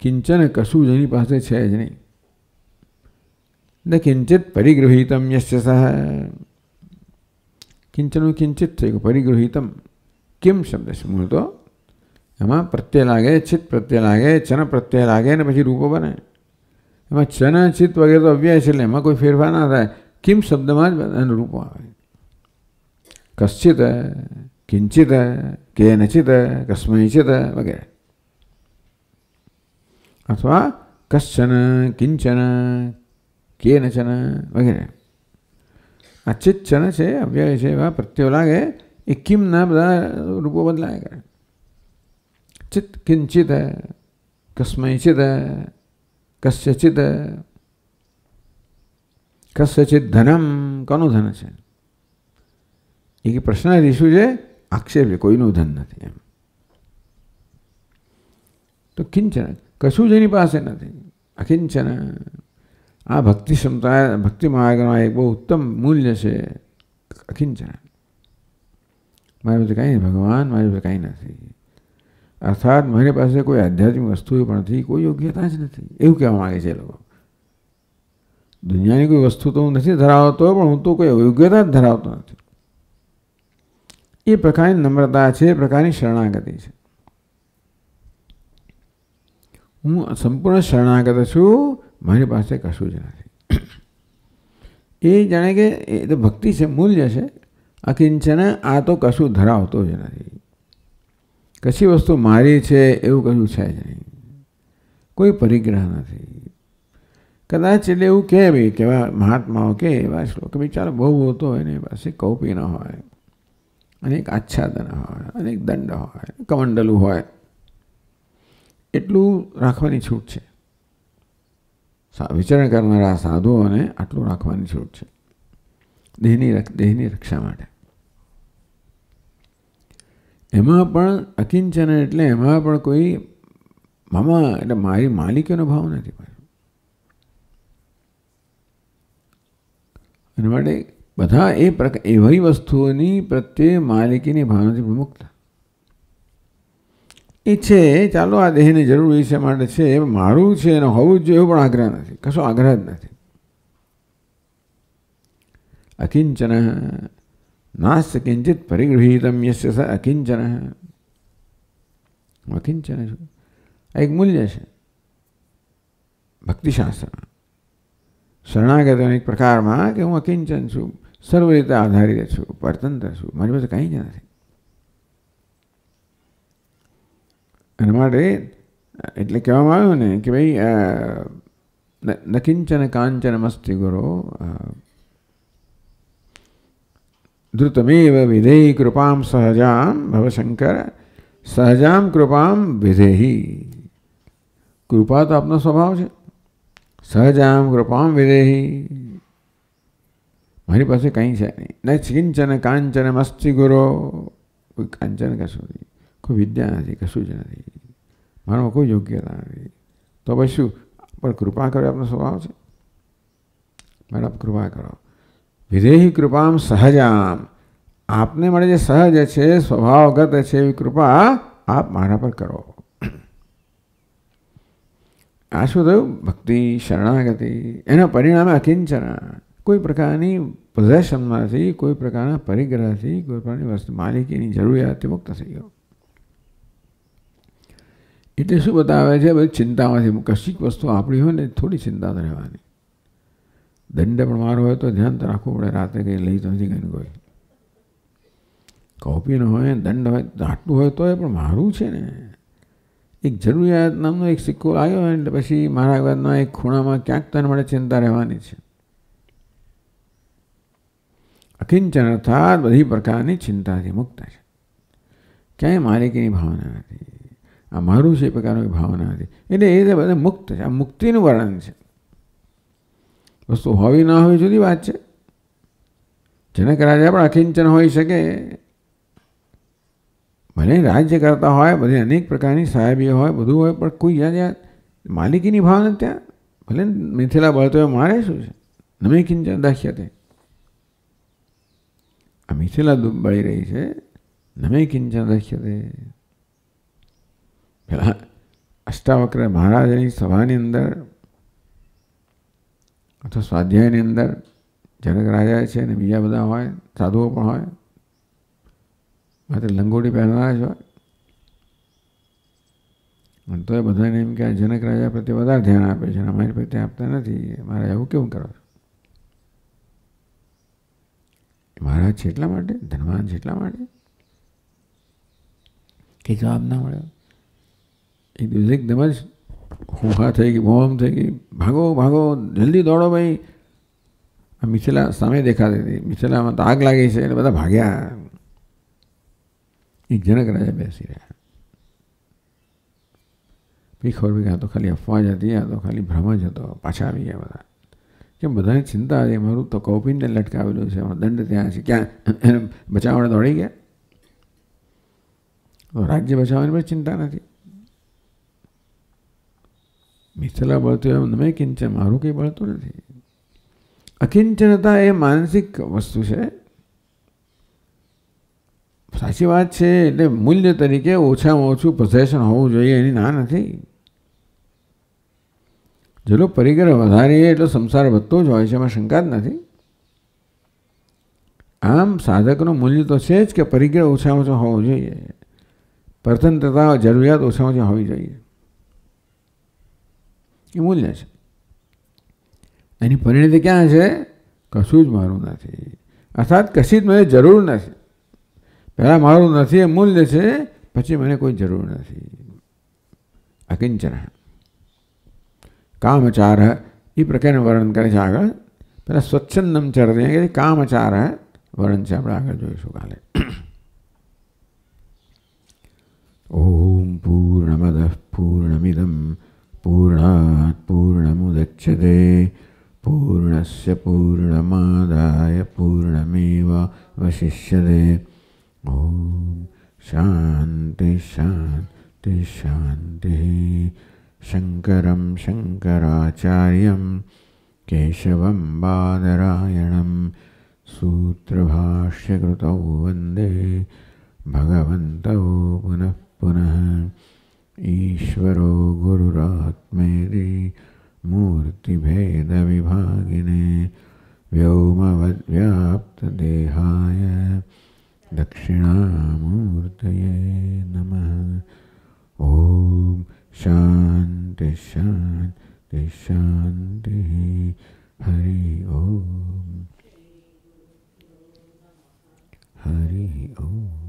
કિંચન કશું જેની પાસે છે જ નહીં ન કિંચિત પરિગૃહિતમ યશ્ય સહ किंचन किंचित परगृहित किम शब्द मूल तो यहाँ प्रत्ययलागे चित प्रत्ययलागे चन प्रत्ययलागे न पी रूप बने यहाँ चन चित वगैरह तो अव्यय से लेमा कोई फेरफार ना आता है किम शब्द में रूप कश्चित किंचित कैनचित कस्मचित वगैरह अथवा कश्चन किंचन कैनचन वगैरह अचित क्षण से अव्यय से वह प्रत्यय लागे एक किम न बदला रूपो बदलाएगा चित किंचित है कस्मचित है कस्यचित है कस्यचित धनम कौनु धन से एक प्रश्न है ऋषु जे आक्षेप है कोई नु धन नहीं एम तो किंचन कशु जेनी पास है नहीं अकिंचन आ भक्ति समुदाय भक्ति मार्ग में एक बहुत उत्तम मूल्य से अखिंच है तो कहीं भगवान मेरे पास कहीं नहीं अर्थात मेरे पास कोई आध्यात्मिक वस्तु पर नहीं कोई योग्यता ज नहीं एवं कहवा मांगे लोग दुनिया की कोई वस्तु तो हूँ नहीं धरावत तो, पर हूँ तो कोई योग्यता धरावत तो नहीं ये प्रकार की नम्रता है प्रकार की शरणागति है हूँ संपूर्ण शरणागत छू મારી પાસે કશું જ નથી એ જાણે કે એ તો ભક્તિ છે મૂલ્ય છે અકિંચન આ તો કશું ધરાવતો જ નથી કશી વસ્તુ મારી છે એવું કશું છે જ નહીં કોઈ પરિગ્રહ નથી કદાચ એટલે એવું કહે ભાઈ કેવા મહાત્માઓ કે એવા શ્લોક ભાઈ ચાલો બહુ હોતો હોય એની પાસે કૌપી ન હોય અનેક આચ્છાદન હોય અનેક દંડ હોય કમંડલું હોય એટલું રાખવાની છૂટ છે વિચરણ કરનારા સાધુઓને આટલું રાખવાની છૂટ છે દેહની દેહની રક્ષા માટે એમાં પણ અકિંચન એટલે એમાં પણ કોઈ મામા એટલે મારી માલિકીનો ભાવ નથી પાછો એના માટે બધા એ પ્રકાર એવી વસ્તુઓની પ્રત્યે માલિકીની ભાવનાથી મુક્ત એ છે ચાલો આ દેહની જરૂર એ છે માળું છે એનો હવ જ એ પણ આગ્રહ નથી કસો આગ્રહ જ નથી અકિંચન માસ્ય કિંજિત પરિગૃહિતમ્યસ્યસ અકિંચન અકિંચન એક મૂલ્ય છે ભક્તિ શાસ્ત્ર શરણાગત એક પ્રકારમાં કે હું અકિંચન છું સર્વૈતા આધારિત છું પરતંત છું મારી પાસે કઈ નથી अरे मारी એટલે કેમ આવો ને કે ભાઈ નકિંચન કાંચન નમસ્તિ ગુરો દૃતમેવ વિદેય કૃપામ સહજામ ભવ શંકર સહજામ કૃપામ વિદેહી કૃપા તો આપનો સ્વભાવ છે સહજામ કૃપામ વિદેહી મારી પાસે કંઈ છે નહીં ન કિંચન કાંચન નમસ્તિ ગુરો કંજન કશવ કોઈ વિદ્યા નથી કશું જ નથી મારામાં કોઈ યોગ્યતા નથી તો ભાઈ શું પણ કૃપા કરે આપણો સ્વભાવ છે મેડમ કૃપા કરો વિધેહી કૃપામ સહજામ આપને મળે જે સહજ છે સ્વભાવગત છે એવી કૃપા આપ મારા પર કરો આ શું થયું ભક્તિ શરણાગતિ એના પરિણામે અકિંચના કોઈ પ્રકારની પોઝેશનમાંથી કોઈ પ્રકારના પરિગ્રહથી કોઈ પ્રકારની વસ્તુ માલિકીની જરૂરિયાતથી મુક્ત થઈ ગયો એ જે સુ બતાવે છે કે ચિંતામાંથી કચ્છી વસ્તુ આપણી હોય ને થોડી ચિંતા રહેવાની દંડ પ્રમાણ હોય તો ધ્યાન રાખવું પડે રાતે કે લઈ તો જઈ કને કોઈ કોફીનો હોય દંડ હોય ધાટુ હોય તોય પણ મારું છે ને એક જરૂરિયાત નામનો એક સિક્કો આવ્યો અને પછી મારા ગદનો એક ખૂણામાં ક્યાંક તન માટે ચિંતા રહેવાની છે અખિંજન થાત બધી પ્રકારની ચિંતાથી મુક્ત છે કે મારે કેની ભાવના નથી આ મારું છે એ પ્રકારની ભાવના હતી એટલે એ રીતે બધા મુક્ત છે આ મુક્તિનું વર્ણન છે વસ્તુ હોવી ન હોવી જુદી વાત છે જનક રાજા પણ અકિંચન હોઈ શકે ભલે રાજ્ય કરતા હોય બધી અનેક પ્રકારની સાહેબીઓ હોય બધું હોય પણ કોઈ યાદ યાદ માલિકીની ભાવના ત્યાં ભલે મિથેલા બળતોએ મારે શું છે નમે કિંચન દાખ્યતે આ મિથેલા બળી રહી છે નમે કિંચન દાખ્યતે પેલા અષ્ટાવક્ર મહારાજની સભાની અંદર અથવા સ્વાધ્યાયની અંદર જનક રાજા છે ને બીજા બધા હોય સાધુઓ પણ હોય માત્ર લંગોટી પહેરનારા જ હોય તો એ બધાને એમ કે આ જનક રાજા પ્રત્યે વધારે ધ્યાન આપે છે અમારી પ્રત્યે આપતા નથી મારા એવું કેવું કરો મહારાજ છે એટલા માટે ધનવાન છે એટલા માટે કે જવાબ ના મળ્યો एक दूसरे एकदम ज खूफा थे कि बोम थे कि भागो भागो जल्दी दौड़ो भाई मिथिला सामने देखा थी मिथिला में तो आग लगी से तो बता भाग्या एक जनक राजा बैसी रहा भी खबर भी कहा तो खाली अफवाह जाती है तो खाली भ्रम जो तो पाछा भी गया बता કે બધાને ચિંતા છે મારું તો કૌપિનને લટકાવેલું છે એમાં દંડ ત્યાં છે ક્યાં એને બચાવવાને દોડી ગયા રાજ્ય બચાવવાની મિ સલામત હે નમે કિંચે મારું કે બોલતો નથી અકિંચનતા એ માનસિક વસ્તુ છે સાચી વાત છે એટલે મૂલ્ય તરીકે ઓછો ઓછું પ્રસેશન હોવું જોઈએ એની ના નથી જો લો પરિગ્રહ આધારી એ તો સંસારવત્તો જ હોય છે માં શંકા જ નથી આમ સાધકનો મૂળ તો છે કે પરિગ્રહ ઓછો ઓછું હોવો જોઈએ પરતંત્રતા અને જરૂરિયાત ઓસમજ આવી જ જોઈએ એ મૂલ્ય છે એની પરિણતિ ક્યાં છે કશું જ મારું નથી અર્થાત કશી જ મને જરૂર નથી પહેલાં મારું નથી એ મૂલ્ય છે પછી મને કોઈ જરૂર નથી અકિંચન કામચાર એ પ્રકારનું વર્ણન કરે છે આગળ પહેલાં સ્વચ્છંદમ ચરતે કામચાર વર્ણન છે આપણે આગળ જોઈશું કાલે ઓમ પૂર્ણમદ પૂર્ણમિદમ पूर्णात् पूर्णमुदच्छते पूर्णस्य पूर्णमादाय पूर्णमेव वसिष्यते ॐ शान्ति शान्तिशान्तिः शङ्करं शङ्कराचार्यं केशवं बादरायणं सूत्रभाष्यकृतौ वन्दे भगवन्तौ पुनः पुनः ईश्वरो गुरुरात्मेति मूर्तिभेदविभागिने व्योमवद्व्याप्तदेहाय दक्षिणामूर्तये नमः ॐ शान्ति शान्ति शान्तिः हरि ओ हरि ओ